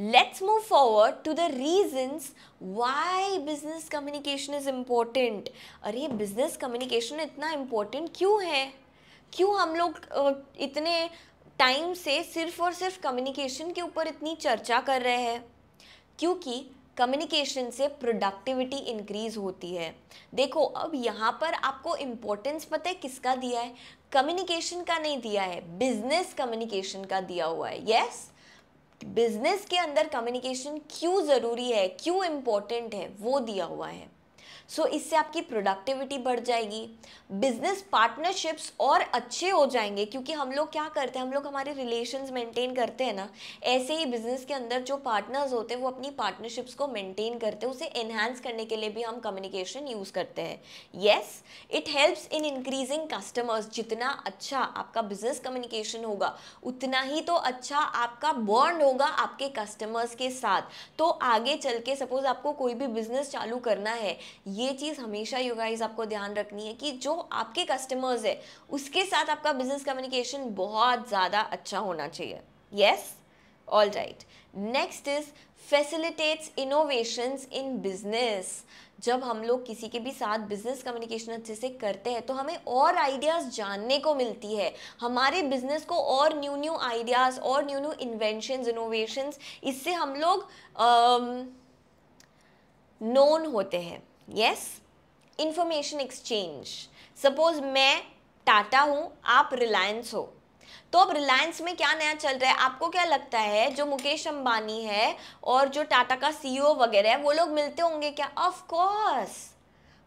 let's move forward to the reasons why business communication is important अरे business communication इतना important क्यों है क्यों हम लोग इतने टाइम से सिर्फ और सिर्फ कम्युनिकेशन के ऊपर इतनी चर्चा कर रहे हैं क्योंकि कम्युनिकेशन से प्रोडक्टिविटी इंक्रीज होती है देखो अब यहाँ पर आपको इम्पोर्टेंस पता है किसका दिया है कम्युनिकेशन का नहीं दिया है बिजनेस कम्युनिकेशन का दिया हुआ है यस yes? बिजनेस के अंदर कम्युनिकेशन क्यों ज़रूरी है क्यों इम्पोर्टेंट है वो दिया हुआ है सो so, इससे आपकी प्रोडक्टिविटी बढ़ जाएगी बिजनेस पार्टनरशिप्स और अच्छे हो जाएंगे क्योंकि हम लोग क्या करते हैं हम लोग हमारे रिलेशन मेंटेन करते हैं ना ऐसे ही बिजनेस के अंदर जो पार्टनर्स होते हैं वो अपनी पार्टनरशिप्स को मेंटेन करते हैं उसे एनहेंस करने के लिए भी हम कम्युनिकेशन यूज़ करते हैं yes it helps in increasing customers जितना अच्छा आपका बिजनेस कम्युनिकेशन होगा उतना ही तो अच्छा आपका बॉन्ड होगा आपके कस्टमर्स के साथ तो आगे चल के सपोज आपको कोई भी बिजनेस चालू करना है ये चीज़ हमेशा यू गाइस आपको ध्यान रखनी है कि जो आपके कस्टमर्स है उसके साथ आपका बिजनेस कम्युनिकेशन बहुत ज़्यादा अच्छा होना चाहिए yes all right next is facilitates innovations in business जब हम लोग किसी के भी साथ बिजनेस कम्युनिकेशन अच्छे से करते हैं तो हमें और आइडियाज़ जानने को मिलती है हमारे बिजनेस को और न्यू न्यू आइडियाज़ और न्यू न्यू इन्वेंशंस इनोवेशंस इससे हम लोग नोन um, होते हैं यस इंफॉर्मेशन एक्सचेंज सपोज मैं टाटा हूँ आप रिलायंस हो तो अब रिलायंस में क्या नया चल रहा है आपको क्या लगता है जो मुकेश अंबानी है और जो टाटा का सीईओ e वगैरह है वो लोग मिलते होंगे क्या ऑफ कोर्स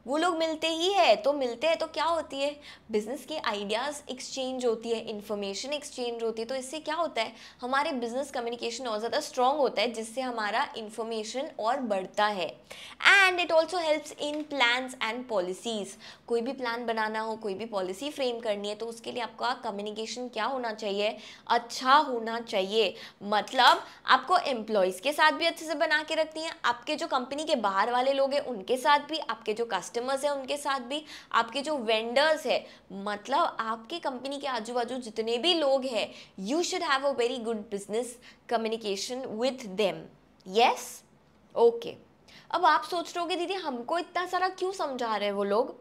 वो लोग मिलते ही है तो मिलते हैं तो क्या होती है बिज़नेस के आइडियाज़ एक्सचेंज होती है इन्फॉर्मेशन एक्सचेंज होती है तो इससे क्या होता है हमारे बिज़नेस कम्युनिकेशन और ज़्यादा स्ट्रॉन्ग होता है जिससे हमारा इन्फॉर्मेशन और बढ़ता है and it also helps in plan and policies कोई भी प्लान बनाना हो कोई भी पॉलिसी फ्रेम करनी है तो उसके लिए आपका कम्युनिकेशन क्या होना चाहिए अच्छा होना चाहिए मतलब आपको एम्प्लॉयज़ के साथ भी अच्छे से बना के रखती हैं आपके जो कंपनी के बाहर वाले लोग हैं उनके साथ भी आपके जो कस्टमर कस्टमर्स हैं उनके साथ भी आपके जो वेंडर्स है मतलब आपके कंपनी के आजू बाजू जितने भी लोग हैं you should have a very good business communication with them yes okay अब आप सोच रहे हो दीदी हमको इतना सारा क्यों समझा रहे हैं वो लोग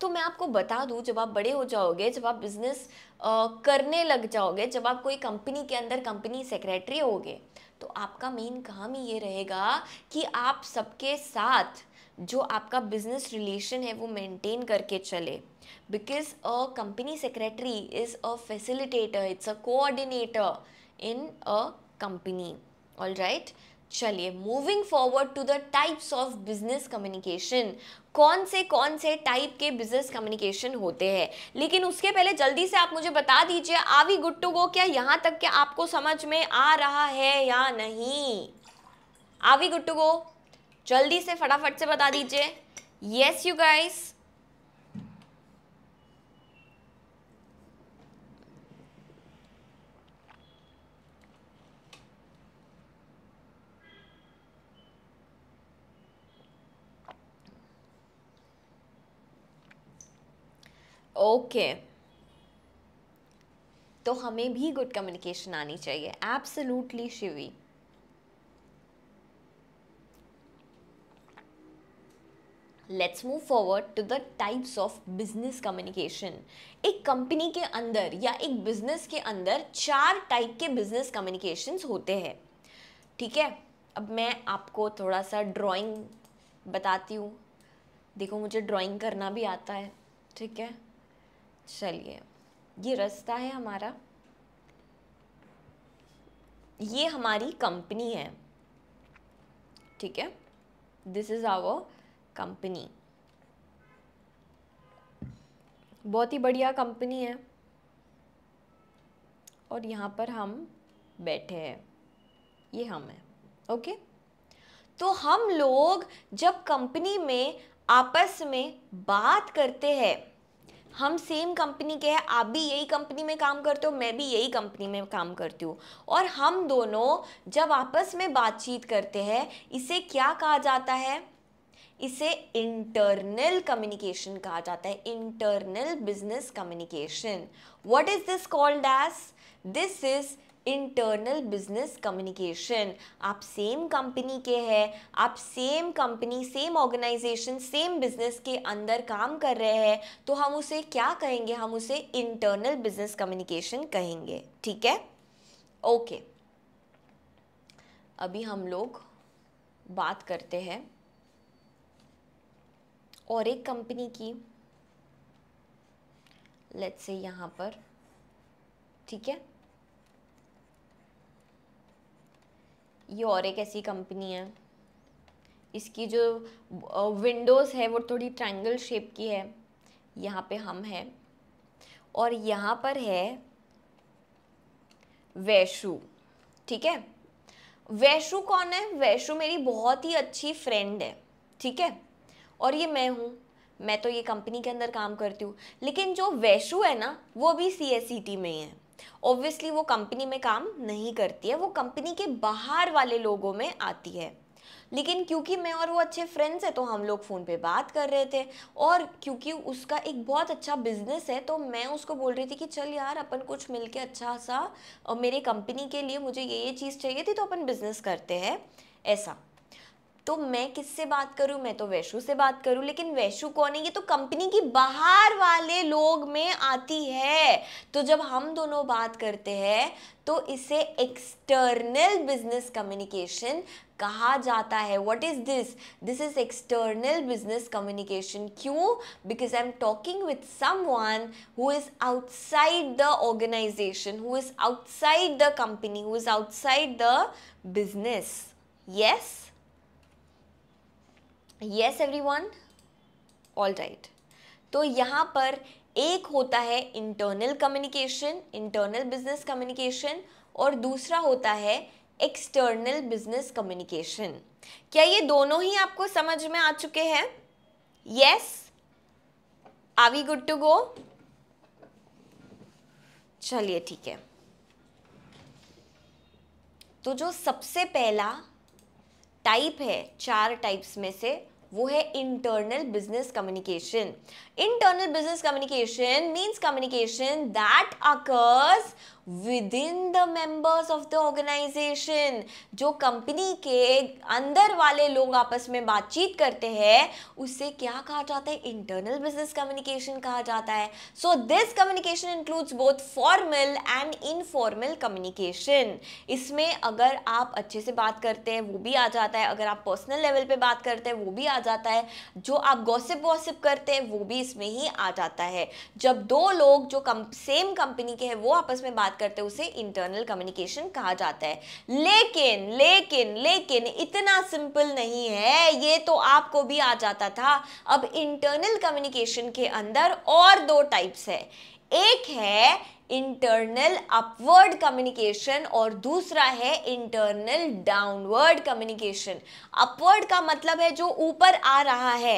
तो मैं आपको बता दूं जब आप बड़े हो जाओगे जब आप बिज़नेस करने लग जाओगे जब आप कोई कंपनी के अंदर कंपनी सेक्रेटरी होगे तो आपका मेन काम ही ये रहेगा कि आप सबके साथ जो आपका बिजनेस रिलेशन है वो मेंटेन करके चले because a company secretary is a facilitator it's a coordinator in a company all right चलिए moving forward to the types of business communication कौन से कौन से टाइप के बिजनेस कम्युनिकेशन होते हैं लेकिन उसके पहले जल्दी से आप मुझे बता दीजिए आवी गुड टू गो क्या यहाँ तक के आपको समझ में आ रहा है या नहीं आवी गुड टू गो जल्दी से फटाफट से बता दीजिए yes you guys okay okay. तो हमें भी गुड कम्युनिकेशन आनी चाहिए absolutely Shivi let's move forward to the types of business communication एक कंपनी के अंदर या एक बिजनेस के अंदर चार टाइप के बिजनेस कम्युनिकेशन होते हैं ठीक है अब मैं आपको थोड़ा सा ड्राइंग बताती हूँ देखो मुझे ड्राइंग करना भी आता है ठीक है चलिए ये रास्ता है हमारा ये हमारी कंपनी है ठीक है दिस इज़ आवर कंपनी बहुत ही बढ़िया कंपनी है और यहाँ पर हम बैठे हैं ये हम हैं ओके तो हम लोग जब कंपनी में आपस में बात करते हैं हम सेम कंपनी के हैं आप भी यही कंपनी में काम करते हो मैं भी यही कंपनी में काम करती हूँ और हम दोनों जब आपस में बातचीत करते हैं इसे क्या कहा जाता है इसे इंटरनल कम्युनिकेशन कहा जाता है internal business communication what is this called as this is internal business communication आप सेम कंपनी के हैं आप same company same organisation same business के अंदर काम कर रहे हैं तो हम उसे क्या कहेंगे हम उसे इंटरनल बिजनेस कम्युनिकेशन कहेंगे ठीक है ओके okay. अभी हम लोग बात करते हैं और एक कंपनी की लेट्स से यहाँ पर ठीक है ये और एक ऐसी कंपनी है इसकी जो विंडोज़ है वो थोड़ी ट्रायंगल शेप की है यहाँ पे हम हैं और यहाँ पर है वैशु ठीक है वैशु कौन है वैशु मेरी बहुत ही अच्छी फ्रेंड है ठीक है और ये मैं हूँ मैं तो ये कंपनी के अंदर काम करती हूँ लेकिन जो वैशु है ना वो अभी सी एस सी टी में ही है ऑब्वियसली वो कंपनी में काम नहीं करती है वो कंपनी के बाहर वाले लोगों में आती है लेकिन क्योंकि मैं और वो अच्छे फ्रेंड्स हैं तो हम लोग फ़ोन पे बात कर रहे थे और क्योंकि उसका एक बहुत अच्छा बिजनेस है तो मैं उसको बोल रही थी कि चल यार अपन कुछ मिलके अच्छा सा मेरे कंपनी के लिए मुझे ये ये चीज़ चाहिए थी तो अपन बिज़नेस करते हैं ऐसा तो मैं किससे बात करूं मैं तो वैशु से बात करूं लेकिन वैशु कौन है ये तो कंपनी की बाहर वाले लोग में आती है तो जब हम दोनों बात करते हैं तो इसे एक्सटर्नल बिजनेस कम्युनिकेशन कहा जाता है what is this this is external business communication क्यों because I am talking with someone who is outside the organisation who is outside the company who is outside the business yes yes one all right तो यहाँ पर एक होता है internal communication internal business communication और दूसरा होता है एक्सटर्नल बिजनेस कम्युनिकेशन क्या ये दोनों ही आपको समझ में आ चुके हैं yes are we good to go चलिए ठीक है तो जो सबसे पहला टाइप है चार टाइप्स में से वो है internal business communication Internal business communication means communication that occurs within the members of the organization. जो कंपनी के अंदर वाले लोग आपस में बातचीत करते हैं उसे क्या कहा जाता है इंटरनल बिजनेस कम्युनिकेशन कहा जाता है so this communication includes both formal and informal communication इसमें अगर आप अच्छे से बात करते हैं वो भी आ जाता है अगर आप पर्सनल लेवल पर बात करते हैं वो भी आ जाता है जो आप गोसिप वॉसिप करते हैं वो भी इस केस में ही आ जाता है जब दो लोग जो कम, सेम कंपनी के हैं वो आपस में बात करते हैं उसे इंटरनल कम्युनिकेशन कहा जाता है लेकिन लेकिन लेकिन इतना सिंपल नहीं है ये तो आपको भी आ जाता था अब इंटरनल कम्युनिकेशन के अंदर और दो टाइप्स है एक है इंटरनल अपवर्ड कम्युनिकेशन और दूसरा है इंटरनल डाउनवर्ड कम्युनिकेशन अपवर्ड का मतलब है जो ऊपर आ रहा है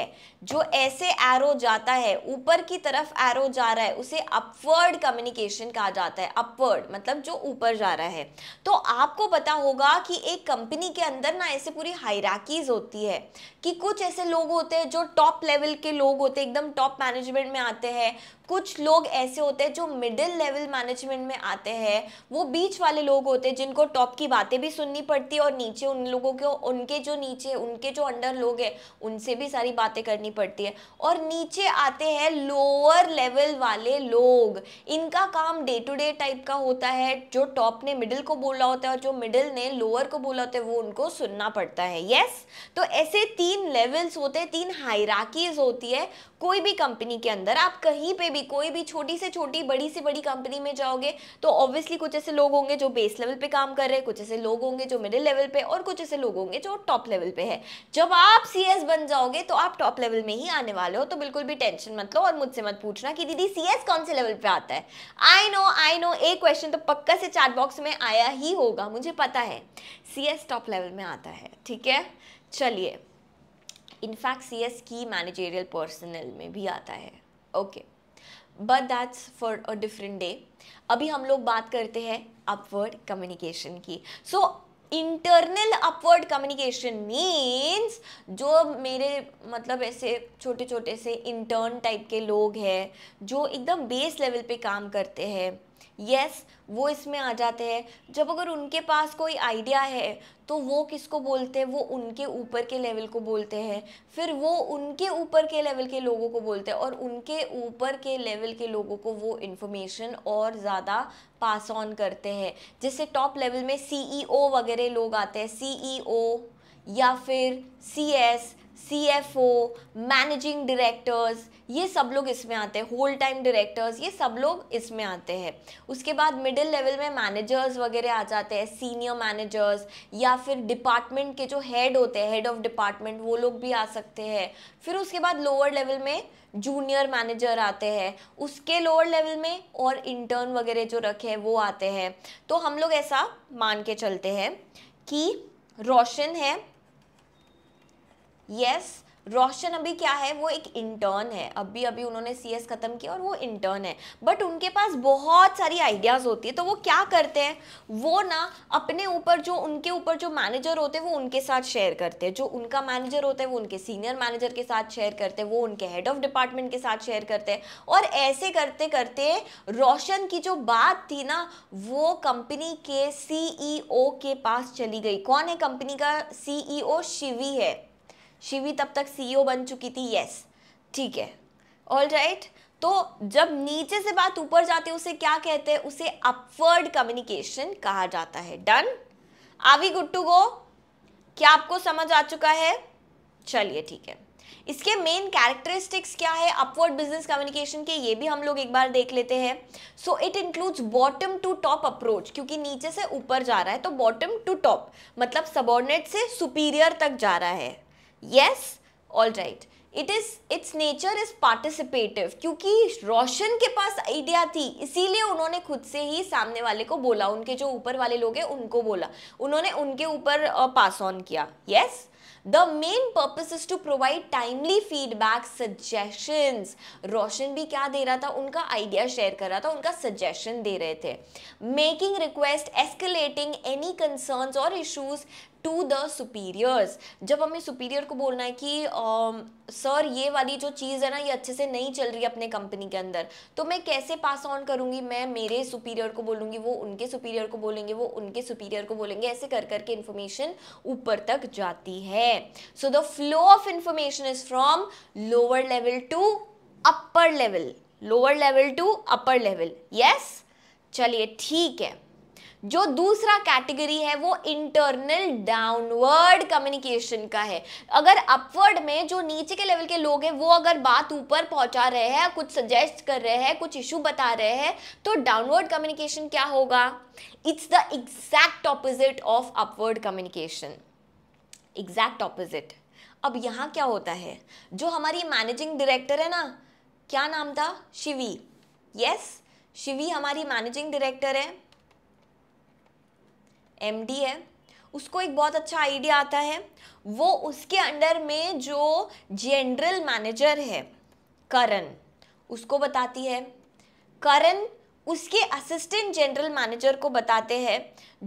जो ऐसे एरो जाता है ऊपर की तरफ एरो जा रहा है उसे अपवर्ड कम्युनिकेशन कहा जाता है अपवर्ड मतलब जो ऊपर जा रहा है तो आपको पता होगा कि एक कंपनी के अंदर ना ऐसे पूरी हायराकीज होती है कि कुछ ऐसे लोग होते हैं जो टॉप लेवल के लोग होते हैं एकदम टॉप मैनेजमेंट में आते हैं कुछ लोग ऐसे होते हैं जो मिडिल लेवल मिडिल मैनेजमेंट में आते हैं वो बीच वाले लोग होते हैं जिनको टॉप की बातें भी सुननी पड़ती है और नीचे उन लोगों को उनके जो नीचे उनके जो अंडर लोग हैं उनसे भी सारी बातें करनी पड़ती है और नीचे आते हैं लोअर लेवल वाले लोग इनका काम डे टू डे टाइप का होता है जो टॉप ने मिडिल को बोला होता है और जो मिडिल ने लोअर को बोला होता है वो उनको सुनना पड़ता है यस yes? तो ऐसे तीन लेवल्स होते हैं तीन हायराकीज होती है कोई भी कंपनी के अंदर आप कहीं पे भी कोई भी छोटी से छोटी बड़ी से बड़ी कंपनी में जाओगे तो ऑब्वियसली कुछ ऐसे लोग होंगे जो बेस लेवल पे काम कर रहे हैं कुछ ऐसे लोग होंगे जो मिडिल लेवल पे और कुछ ऐसे लोग होंगे जो टॉप लेवल पे है जब आप सी बन जाओगे तो आप टॉप लेवल में ही आने वाले हो तो बिल्कुल भी टेंशन मत लो और मुझसे मत पूछना कि दीदी सी कौन से लेवल पे आता है आई नो आई नो एक क्वेश्चन तो पक्का से चैट बॉक्स में आया ही होगा मुझे पता है सी टॉप लेवल में आता है ठीक है चलिए इनफैक्ट सी एस की मैनेजेरियल पर्सनल में भी आता है okay but that's for a different day अभी हम लोग बात करते हैं अपवर्ड कम्युनिकेशन की so internal upward communication means जो मेरे मतलब ऐसे छोटे छोटे से इंटर्न टाइप के लोग हैं जो एकदम बेस लेवल पे काम करते हैं यस वो इसमें आ जाते हैं जब अगर उनके पास कोई आइडिया है तो वो किसको बोलते हैं वो उनके ऊपर के लेवल को बोलते हैं फिर वो उनके ऊपर के लेवल के लोगों को बोलते हैं और उनके ऊपर के लेवल के लोगों को वो इन्फॉर्मेशन और ज़्यादा पास ऑन करते हैं जैसे टॉप लेवल में सीईओ e वगैरह लोग आते हैं सीईओ e या फिर C S C F O managing directors ये सब लोग इसमें आते हैं होल टाइम डायरेक्टर्स ये सब लोग इसमें आते हैं उसके बाद मिडिल लेवल में मैनेजर्स वगैरह आ जाते हैं सीनियर मैनेजर्स या फिर डिपार्टमेंट के जो हेड होते हैं हेड ऑफ डिपार्टमेंट वो लोग भी आ सकते हैं फिर उसके बाद लोअर लेवल में जूनियर मैनेजर आते हैं उसके लोअर लेवल में और इंटर्न वगैरह जो रखे हैं वो आते हैं तो हम लोग ऐसा मान के चलते हैं कि रोशन है यस रोशन अभी क्या है वो एक इंटर्न है अभी अभी उन्होंने सी एस ख़त्म किया और वो इंटर्न है बट उनके पास बहुत सारी आइडियाज़ होती है तो वो क्या करते हैं वो ना अपने ऊपर जो उनके ऊपर जो मैनेजर होते हैं वो उनके साथ शेयर करते हैं जो उनका मैनेजर होता है वो उनके सीनियर मैनेजर के साथ शेयर करते हैं वो उनके हेड ऑफ डिपार्टमेंट के साथ शेयर करते हैं और ऐसे करते करते रोशन की जो बात थी ना वो कंपनी के सी e के पास चली गई कौन है कंपनी का सी e शिवी है शिवी तब तक सीईओ e बन चुकी थी यस ठीक है ऑल राइट right? तो जब नीचे से बात ऊपर जाती है उसे क्या कहते हैं उसे अपवर्ड कम्युनिकेशन कहा जाता है डन आवी टू गो क्या आपको समझ आ चुका है चलिए ठीक है इसके मेन कैरेक्टरिस्टिक्स क्या है अपवर्ड बिजनेस कम्युनिकेशन के ये भी हम लोग एक बार देख लेते हैं so it includes bottom to top approach क्योंकि नीचे से ऊपर जा रहा है तो बॉटम टू टॉप मतलब सबॉर्डिनेट से सुपीरियर तक जा रहा है yes all right it is its nature is participative क्योंकि रोशन के पास आइडिया थी इसीलिए उन्होंने खुद से ही सामने वाले को बोला उनके जो ऊपर वाले लोग हैं उनको बोला उन्होंने उनके ऊपर पास ऑन किया yes the main purpose is to provide timely feedback suggestions Roshan भी क्या दे रहा था उनका आइडिया शेयर कर रहा था उनका सजेशन दे रहे थे making request escalating any concern और इशूज टू द सुपीरियर्स जब हमें सुपीरियर को बोलना है कि सर ये वाली जो चीज़ है ना ये अच्छे से नहीं चल रही अपने कंपनी के अंदर तो मैं कैसे पास ऑन करूँगी मैं मेरे सुपीरियर को बोलूँगी वो उनके सुपीरियर को बोलेंगे वो उनके सुपीरियर को बोलेंगे ऐसे कर करके इन्फॉर्मेशन ऊपर तक जाती है so the flow of information is from lower level to upper level lower level to upper level yes चलिए ठीक है जो दूसरा कैटेगरी है वो इंटरनल डाउनवर्ड कम्युनिकेशन का है अगर अपवर्ड में जो नीचे के लेवल के लोग हैं वो अगर बात ऊपर पहुंचा रहे हैं कुछ सजेस्ट कर रहे हैं कुछ इशू बता रहे हैं तो डाउनवर्ड कम्युनिकेशन क्या होगा it's the exact opposite of upward communication exact opposite अब यहाँ क्या होता है जो हमारी मैनेजिंग डायरेक्टर है ना क्या नाम था शिवी यस yes, शिवी हमारी मैनेजिंग डायरेक्टर है एम है उसको एक बहुत अच्छा आइडिया आता है वो उसके अंडर में जो जनरल मैनेजर है करण उसको बताती है करण उसके असिस्टेंट जनरल मैनेजर को बताते हैं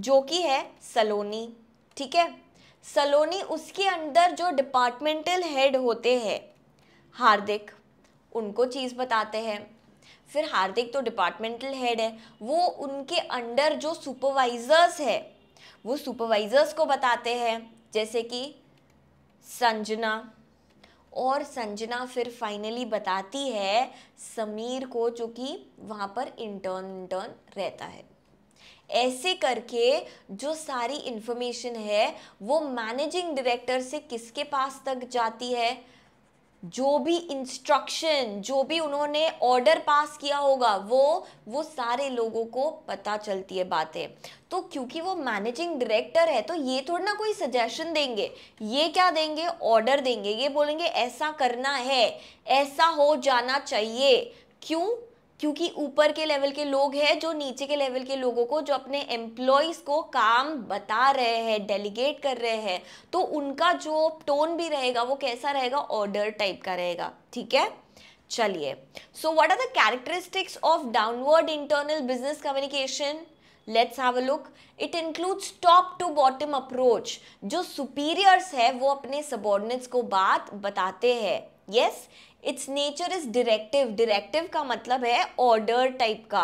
जो कि है सलोनी ठीक है सलोनी उसके अंदर जो डिपार्टमेंटल हेड होते हैं हार्दिक उनको चीज़ बताते हैं फिर हार्दिक तो डिपार्टमेंटल हेड है वो उनके अंडर जो सुपरवाइजर्स है वो सुपरवाइज़र्स को बताते हैं जैसे कि संजना और संजना फिर फाइनली बताती है समीर को जो कि वहाँ पर इंटर्न इंटर्न रहता है ऐसे करके जो सारी इन्फॉर्मेशन है वो मैनेजिंग डायरेक्टर से किसके पास तक जाती है जो भी इंस्ट्रक्शन जो भी उन्होंने ऑर्डर पास किया होगा वो वो सारे लोगों को पता चलती है बातें तो क्योंकि वो मैनेजिंग डायरेक्टर है तो ये थोड़ा ना कोई सजेशन देंगे ये क्या देंगे ऑर्डर देंगे ये बोलेंगे ऐसा करना है ऐसा हो जाना चाहिए क्यों क्योंकि ऊपर के लेवल के लोग हैं जो नीचे के लेवल के लोगों को जो अपने एम्प्लॉयज़ को काम बता रहे हैं डेलीगेट कर रहे हैं तो उनका जो टोन भी रहेगा वो कैसा रहेगा ऑर्डर टाइप का रहेगा ठीक है चलिए so what are the characteristics of downward internal business communication let's have a look it includes top to bottom approach जो सुपीरियर्स है वो अपने सबॉर्डिनेट्स को बात बताते हैं yes its nature is directive directive का मतलब है ऑर्डर टाइप का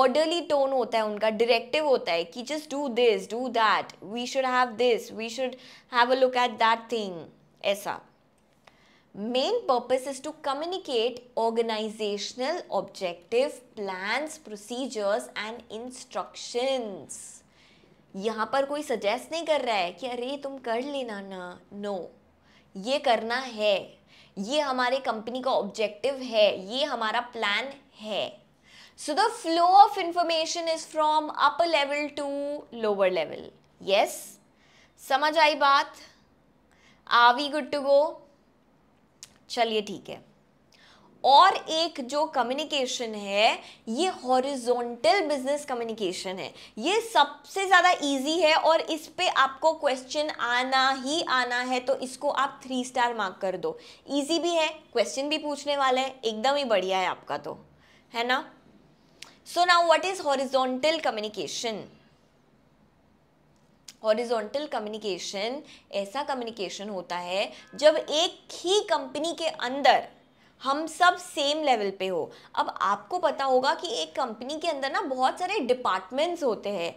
ऑर्डरली टोन होता है उनका डिरेक्टिव होता है कि just do this do that we should have this we should have a look at that thing ऐसा main purpose is to communicate organisational objective plan procedures and instructions यहाँ पर कोई सजेस्ट नहीं कर रहा है कि अरे तुम कर लेना ना नो no. ये करना है ये हमारे कंपनी का ऑब्जेक्टिव है ये हमारा प्लान है so the flow of information is from upper level to lower level yes समझ आई बात are we good to go चलिए ठीक है और एक जो कम्युनिकेशन है ये हॉरिजॉन्टल बिजनेस कम्युनिकेशन है ये सबसे ज़्यादा इजी है और इस पे आपको क्वेश्चन आना ही आना है तो इसको आप थ्री स्टार मार्क कर दो इजी भी है क्वेश्चन भी पूछने वाले हैं एकदम ही बढ़िया है आपका तो है ना so now what is horizontal communication horizontal communication ऐसा कम्युनिकेशन होता है जब एक ही कंपनी के अंदर हम सब सेम लेवल पे हो अब आपको पता होगा कि एक कंपनी के अंदर ना बहुत सारे डिपार्टमेंट्स होते हैं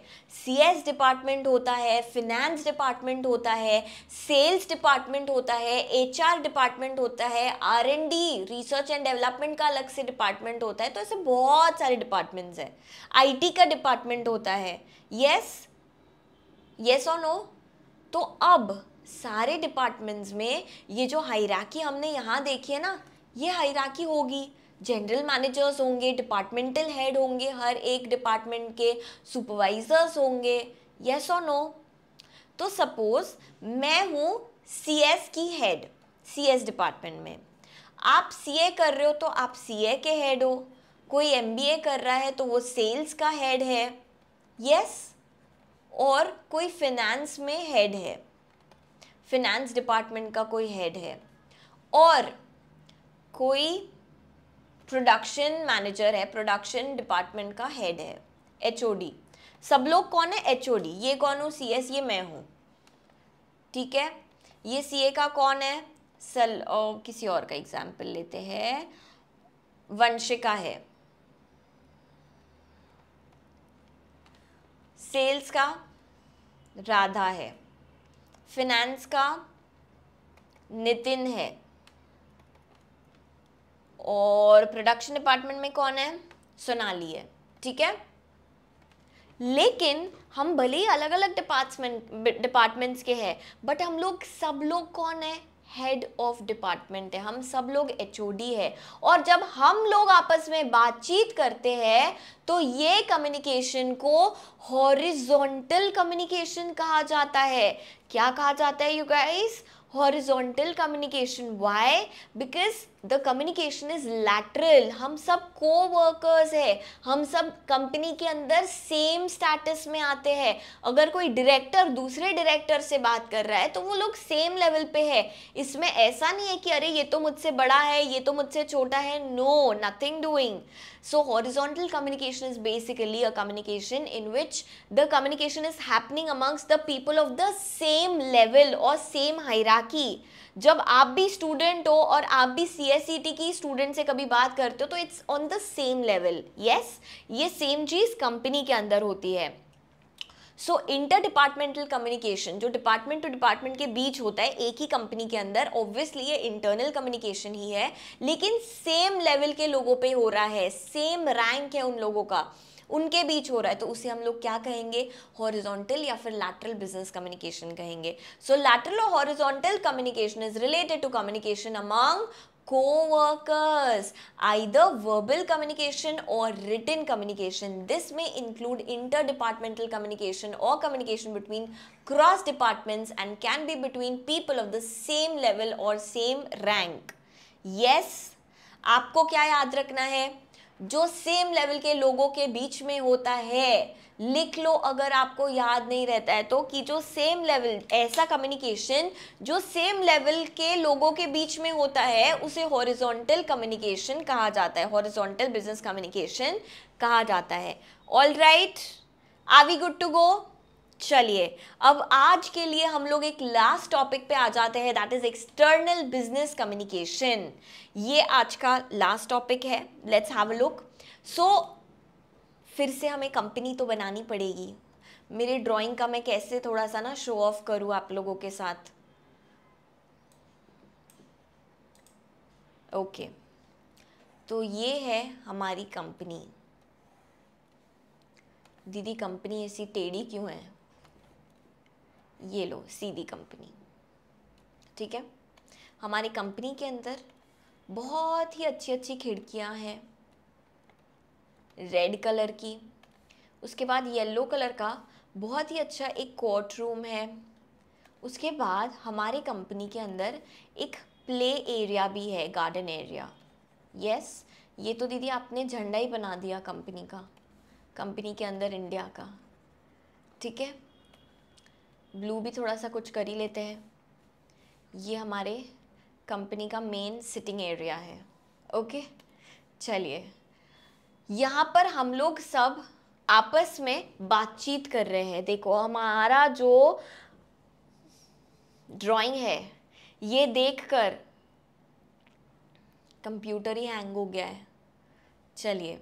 सीएस डिपार्टमेंट होता है फिनेंस डिपार्टमेंट होता है सेल्स डिपार्टमेंट होता है एचआर डिपार्टमेंट होता है R and D research and development का अलग से डिपार्टमेंट होता है तो ऐसे बहुत सारे डिपार्टमेंट्स हैं टी का डिपार्टमेंट होता है येस येस और नो तो अब सारे डिपार्टमेंट्स में ये जो हाइराकी हमने यहाँ देखी है ना ये हायराकी होगी जनरल मैनेजर्स होंगे डिपार्टमेंटल हेड होंगे हर एक डिपार्टमेंट के सुपरवाइजर्स होंगे यस और नो तो सपोज मैं हूँ सी की हेड सी डिपार्टमेंट में आप सी कर रहे हो तो आप सी के हेड हो कोई एम कर रहा है तो वो सेल्स का हेड है यस और कोई फिनेंस में हेड है फिनेंस डिपार्टमेंट का कोई हेड है और कोई प्रोडक्शन मैनेजर है प्रोडक्शन डिपार्टमेंट का हेड है एच सब लोग कौन है एच ये कौन हूँ सी ये मैं हूँ ठीक है ये सी का कौन है सल ओ, किसी और का एग्जाम्पल लेते हैं वंशिका है सेल्स का राधा है फिनेंस का नितिन है और प्रोडक्शन डिपार्टमेंट में कौन है सोनाली है ठीक है लेकिन हम भले ही अलग अलग डिपार्टमेंट डिपार्टमेंट्स के हैं बट हम लोग सब लोग कौन है हेड ऑफ डिपार्टमेंट है हम सब लोग एच है और जब हम लोग आपस में बातचीत करते हैं तो ये कम्युनिकेशन को हॉरिजोंटल कम्युनिकेशन कहा जाता है क्या कहा जाता है you guys horizontal communication why because the communication is lateral हम सब को वर्कर्स है हम सब कंपनी के अंदर सेम स्टेटस में आते हैं अगर कोई डायरेक्टर दूसरे डायरेक्टर से बात कर रहा है तो वो लोग सेम लेवल पे है इसमें ऐसा नहीं है कि अरे ये तो मुझसे बड़ा है ये तो मुझसे छोटा है no nothing doing so horizontal communication is basically a communication in which the communication is happening amongst the people of the same level और सेम हैराकी जब आप भी स्टूडेंट हो और आप भी सी एस e की स्टूडेंट से कभी बात करते हो तो it's on the same level yes ये सेम चीज़ कंपनी के अंदर होती है सो इंटर डिपार्टमेंटल कम्युनिकेशन जो डिपार्टमेंट टू डिपार्टमेंट के बीच होता है एक ही कंपनी के अंदर ऑब्वियसली ये इंटरनल कम्युनिकेशन ही है लेकिन सेम लेवल के लोगों पे हो रहा है सेम रैंक है उन लोगों का उनके बीच हो रहा है तो उसे हम लोग क्या कहेंगे हॉरिजॉन्टल या फिर लैटरल बिजनेस कम्युनिकेशन कहेंगे सो लैटरल और horizontal communication is related to communication among co-workers either verbal communication or written communication this may include interdepartmental communication or communication between cross departments and can be between people of the same level or same rank yes आपको क्या याद रखना है जो सेम लेवल के लोगों के बीच में होता है लिख लो अगर आपको याद नहीं रहता है तो कि जो सेम लेवल ऐसा कम्युनिकेशन जो सेम लेवल के लोगों के बीच में होता है उसे हॉरिजॉन्टल कम्युनिकेशन कहा जाता है हॉरिजॉन्टल बिजनेस कम्युनिकेशन कहा जाता है all right are we good to go चलिए अब आज के लिए हम लोग एक लास्ट टॉपिक पे आ जाते हैं that is external business communication ये आज का लास्ट टॉपिक है let's have a look so फिर से हमें कंपनी तो बनानी पड़ेगी मेरे ड्राइंग का मैं कैसे थोड़ा सा ना शो ऑफ करूँ आप लोगों के साथ ओके okay. तो ये है हमारी कंपनी दीदी कंपनी ऐसी टेढ़ी क्यों है ये लो सीधी कंपनी ठीक है हमारी कंपनी के अंदर बहुत ही अच्छी अच्छी खिड़कियां हैं रेड कलर की उसके बाद येलो कलर का बहुत ही अच्छा एक कोर्ट रूम है उसके बाद हमारे कंपनी के अंदर एक प्ले एरिया भी है गार्डन एरिया यस ये तो दीदी आपने झंडा ही बना दिया कंपनी का कंपनी के अंदर इंडिया का ठीक है ब्लू भी थोड़ा सा कुछ कर ही लेते हैं ये हमारे कंपनी का मेन सिटिंग एरिया है ओके चलिए यहाँ पर हम लोग सब आपस में बातचीत कर रहे हैं देखो हमारा जो ड्राइंग है ये देखकर कंप्यूटर ही हैंग हो गया है चलिए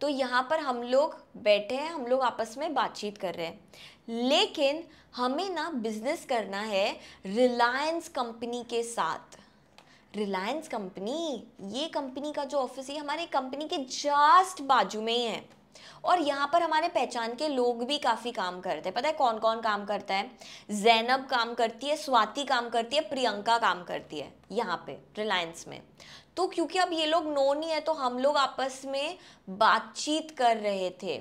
तो यहाँ पर हम लोग बैठे हैं हम लोग आपस में बातचीत कर रहे हैं लेकिन हमें ना बिजनेस करना है रिलायंस कंपनी के साथ रिलायंस कंपनी ये कंपनी का जो ऑफिस है हमारे कंपनी के जस्ट बाजू में ही है और यहाँ पर हमारे पहचान के लोग भी काफ़ी काम करते हैं पता है कौन कौन काम करता है जैनब काम करती है स्वाति काम करती है प्रियंका काम करती है यहाँ पे रिलायंस में तो क्योंकि अब ये लोग नोन ही है तो हम लोग आपस में बातचीत कर रहे थे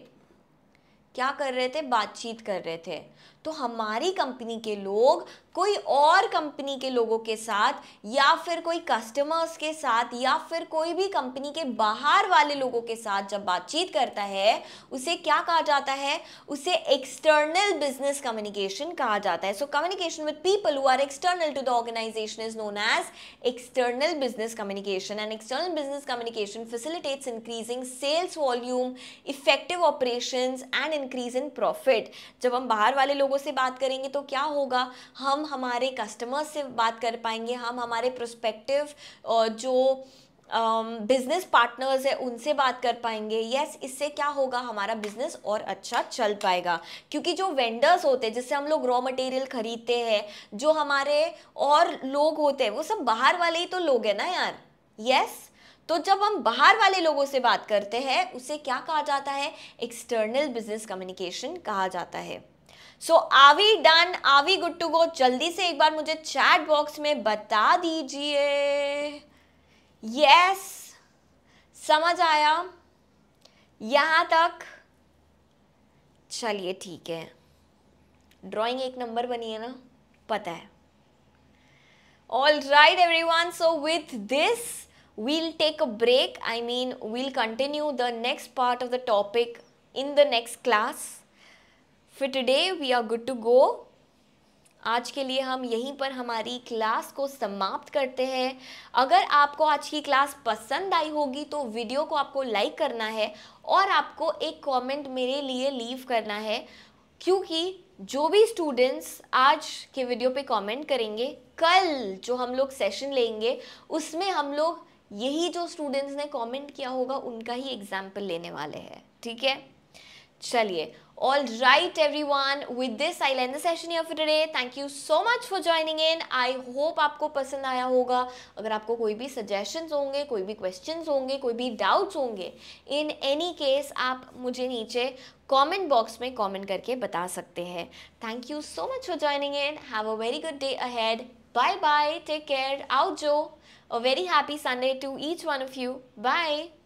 क्या कर रहे थे बातचीत कर रहे थे तो हमारी कंपनी के लोग कोई और कंपनी के लोगों के साथ या फिर कोई कस्टमर्स के साथ या फिर कोई भी कंपनी के बाहर वाले लोगों के साथ जब बातचीत करता है उसे क्या कहा जाता है उसे एक्सटर्नल बिजनेस कम्युनिकेशन कहा जाता है so communication with people who are external to the organisation is known as external business communication and external business communication facilitates increasing sales volume effective operation and increase in profit जब हम बाहर वाले लोगों लोगों से बात करेंगे तो क्या होगा हम हमारे कस्टमर्स से बात कर पाएंगे हम हमारे प्रोस्पेक्टिव जो बिजनेस पार्टनर्स है उनसे बात कर पाएंगे यस yes, इससे क्या होगा हमारा बिजनेस और अच्छा चल पाएगा क्योंकि जो वेंडर्स होते हैं जिससे हम लोग रॉ मटेरियल खरीदते हैं जो हमारे और लोग होते हैं वो सब बाहर वाले ही तो लोग हैं ना यार यस yes? तो जब हम बाहर वाले लोगों से बात करते हैं उसे क्या कहा जाता है एक्सटर्नल बिजनेस कम्युनिकेशन कहा जाता है so are we done are we good to go जल्दी से एक बार मुझे चैट बॉक्स में बता दीजिए यस समझ आया यहां तक चलिए ठीक है ड्राइंग एक नंबर बनी है ना पता है all right everyone so with this we'll take a break I mean we'll continue the next part of the topic in the next class फिर today we are good to go आज के लिए हम यहीं पर हमारी क्लास को समाप्त करते हैं अगर आपको आज की क्लास पसंद आई होगी तो वीडियो को आपको लाइक करना है और आपको एक कमेंट मेरे लिए लीव करना है क्योंकि जो भी स्टूडेंट्स आज के वीडियो पे कमेंट करेंगे कल जो हम लोग सेशन लेंगे उसमें हम लोग यही जो स्टूडेंट्स ने कमेंट किया होगा उनका ही एग्जाम्पल लेने वाले हैं ठीक है चलिए all right everyone with I'll end the session here for today. Thank you so much for joining in. I आपको पसंद आया होगा अगर आपको कोई भी सजेशंस होंगे कोई भी क्वेश्चन होंगे कोई भी डाउट्स होंगे इन एनी केस आप मुझे नीचे कॉमेंट बॉक्स में कॉमेंट करके बता सकते हैं thank you so much for joining in have a very good day ahead bye bye take care out जो a very happy Sunday to each one of you bye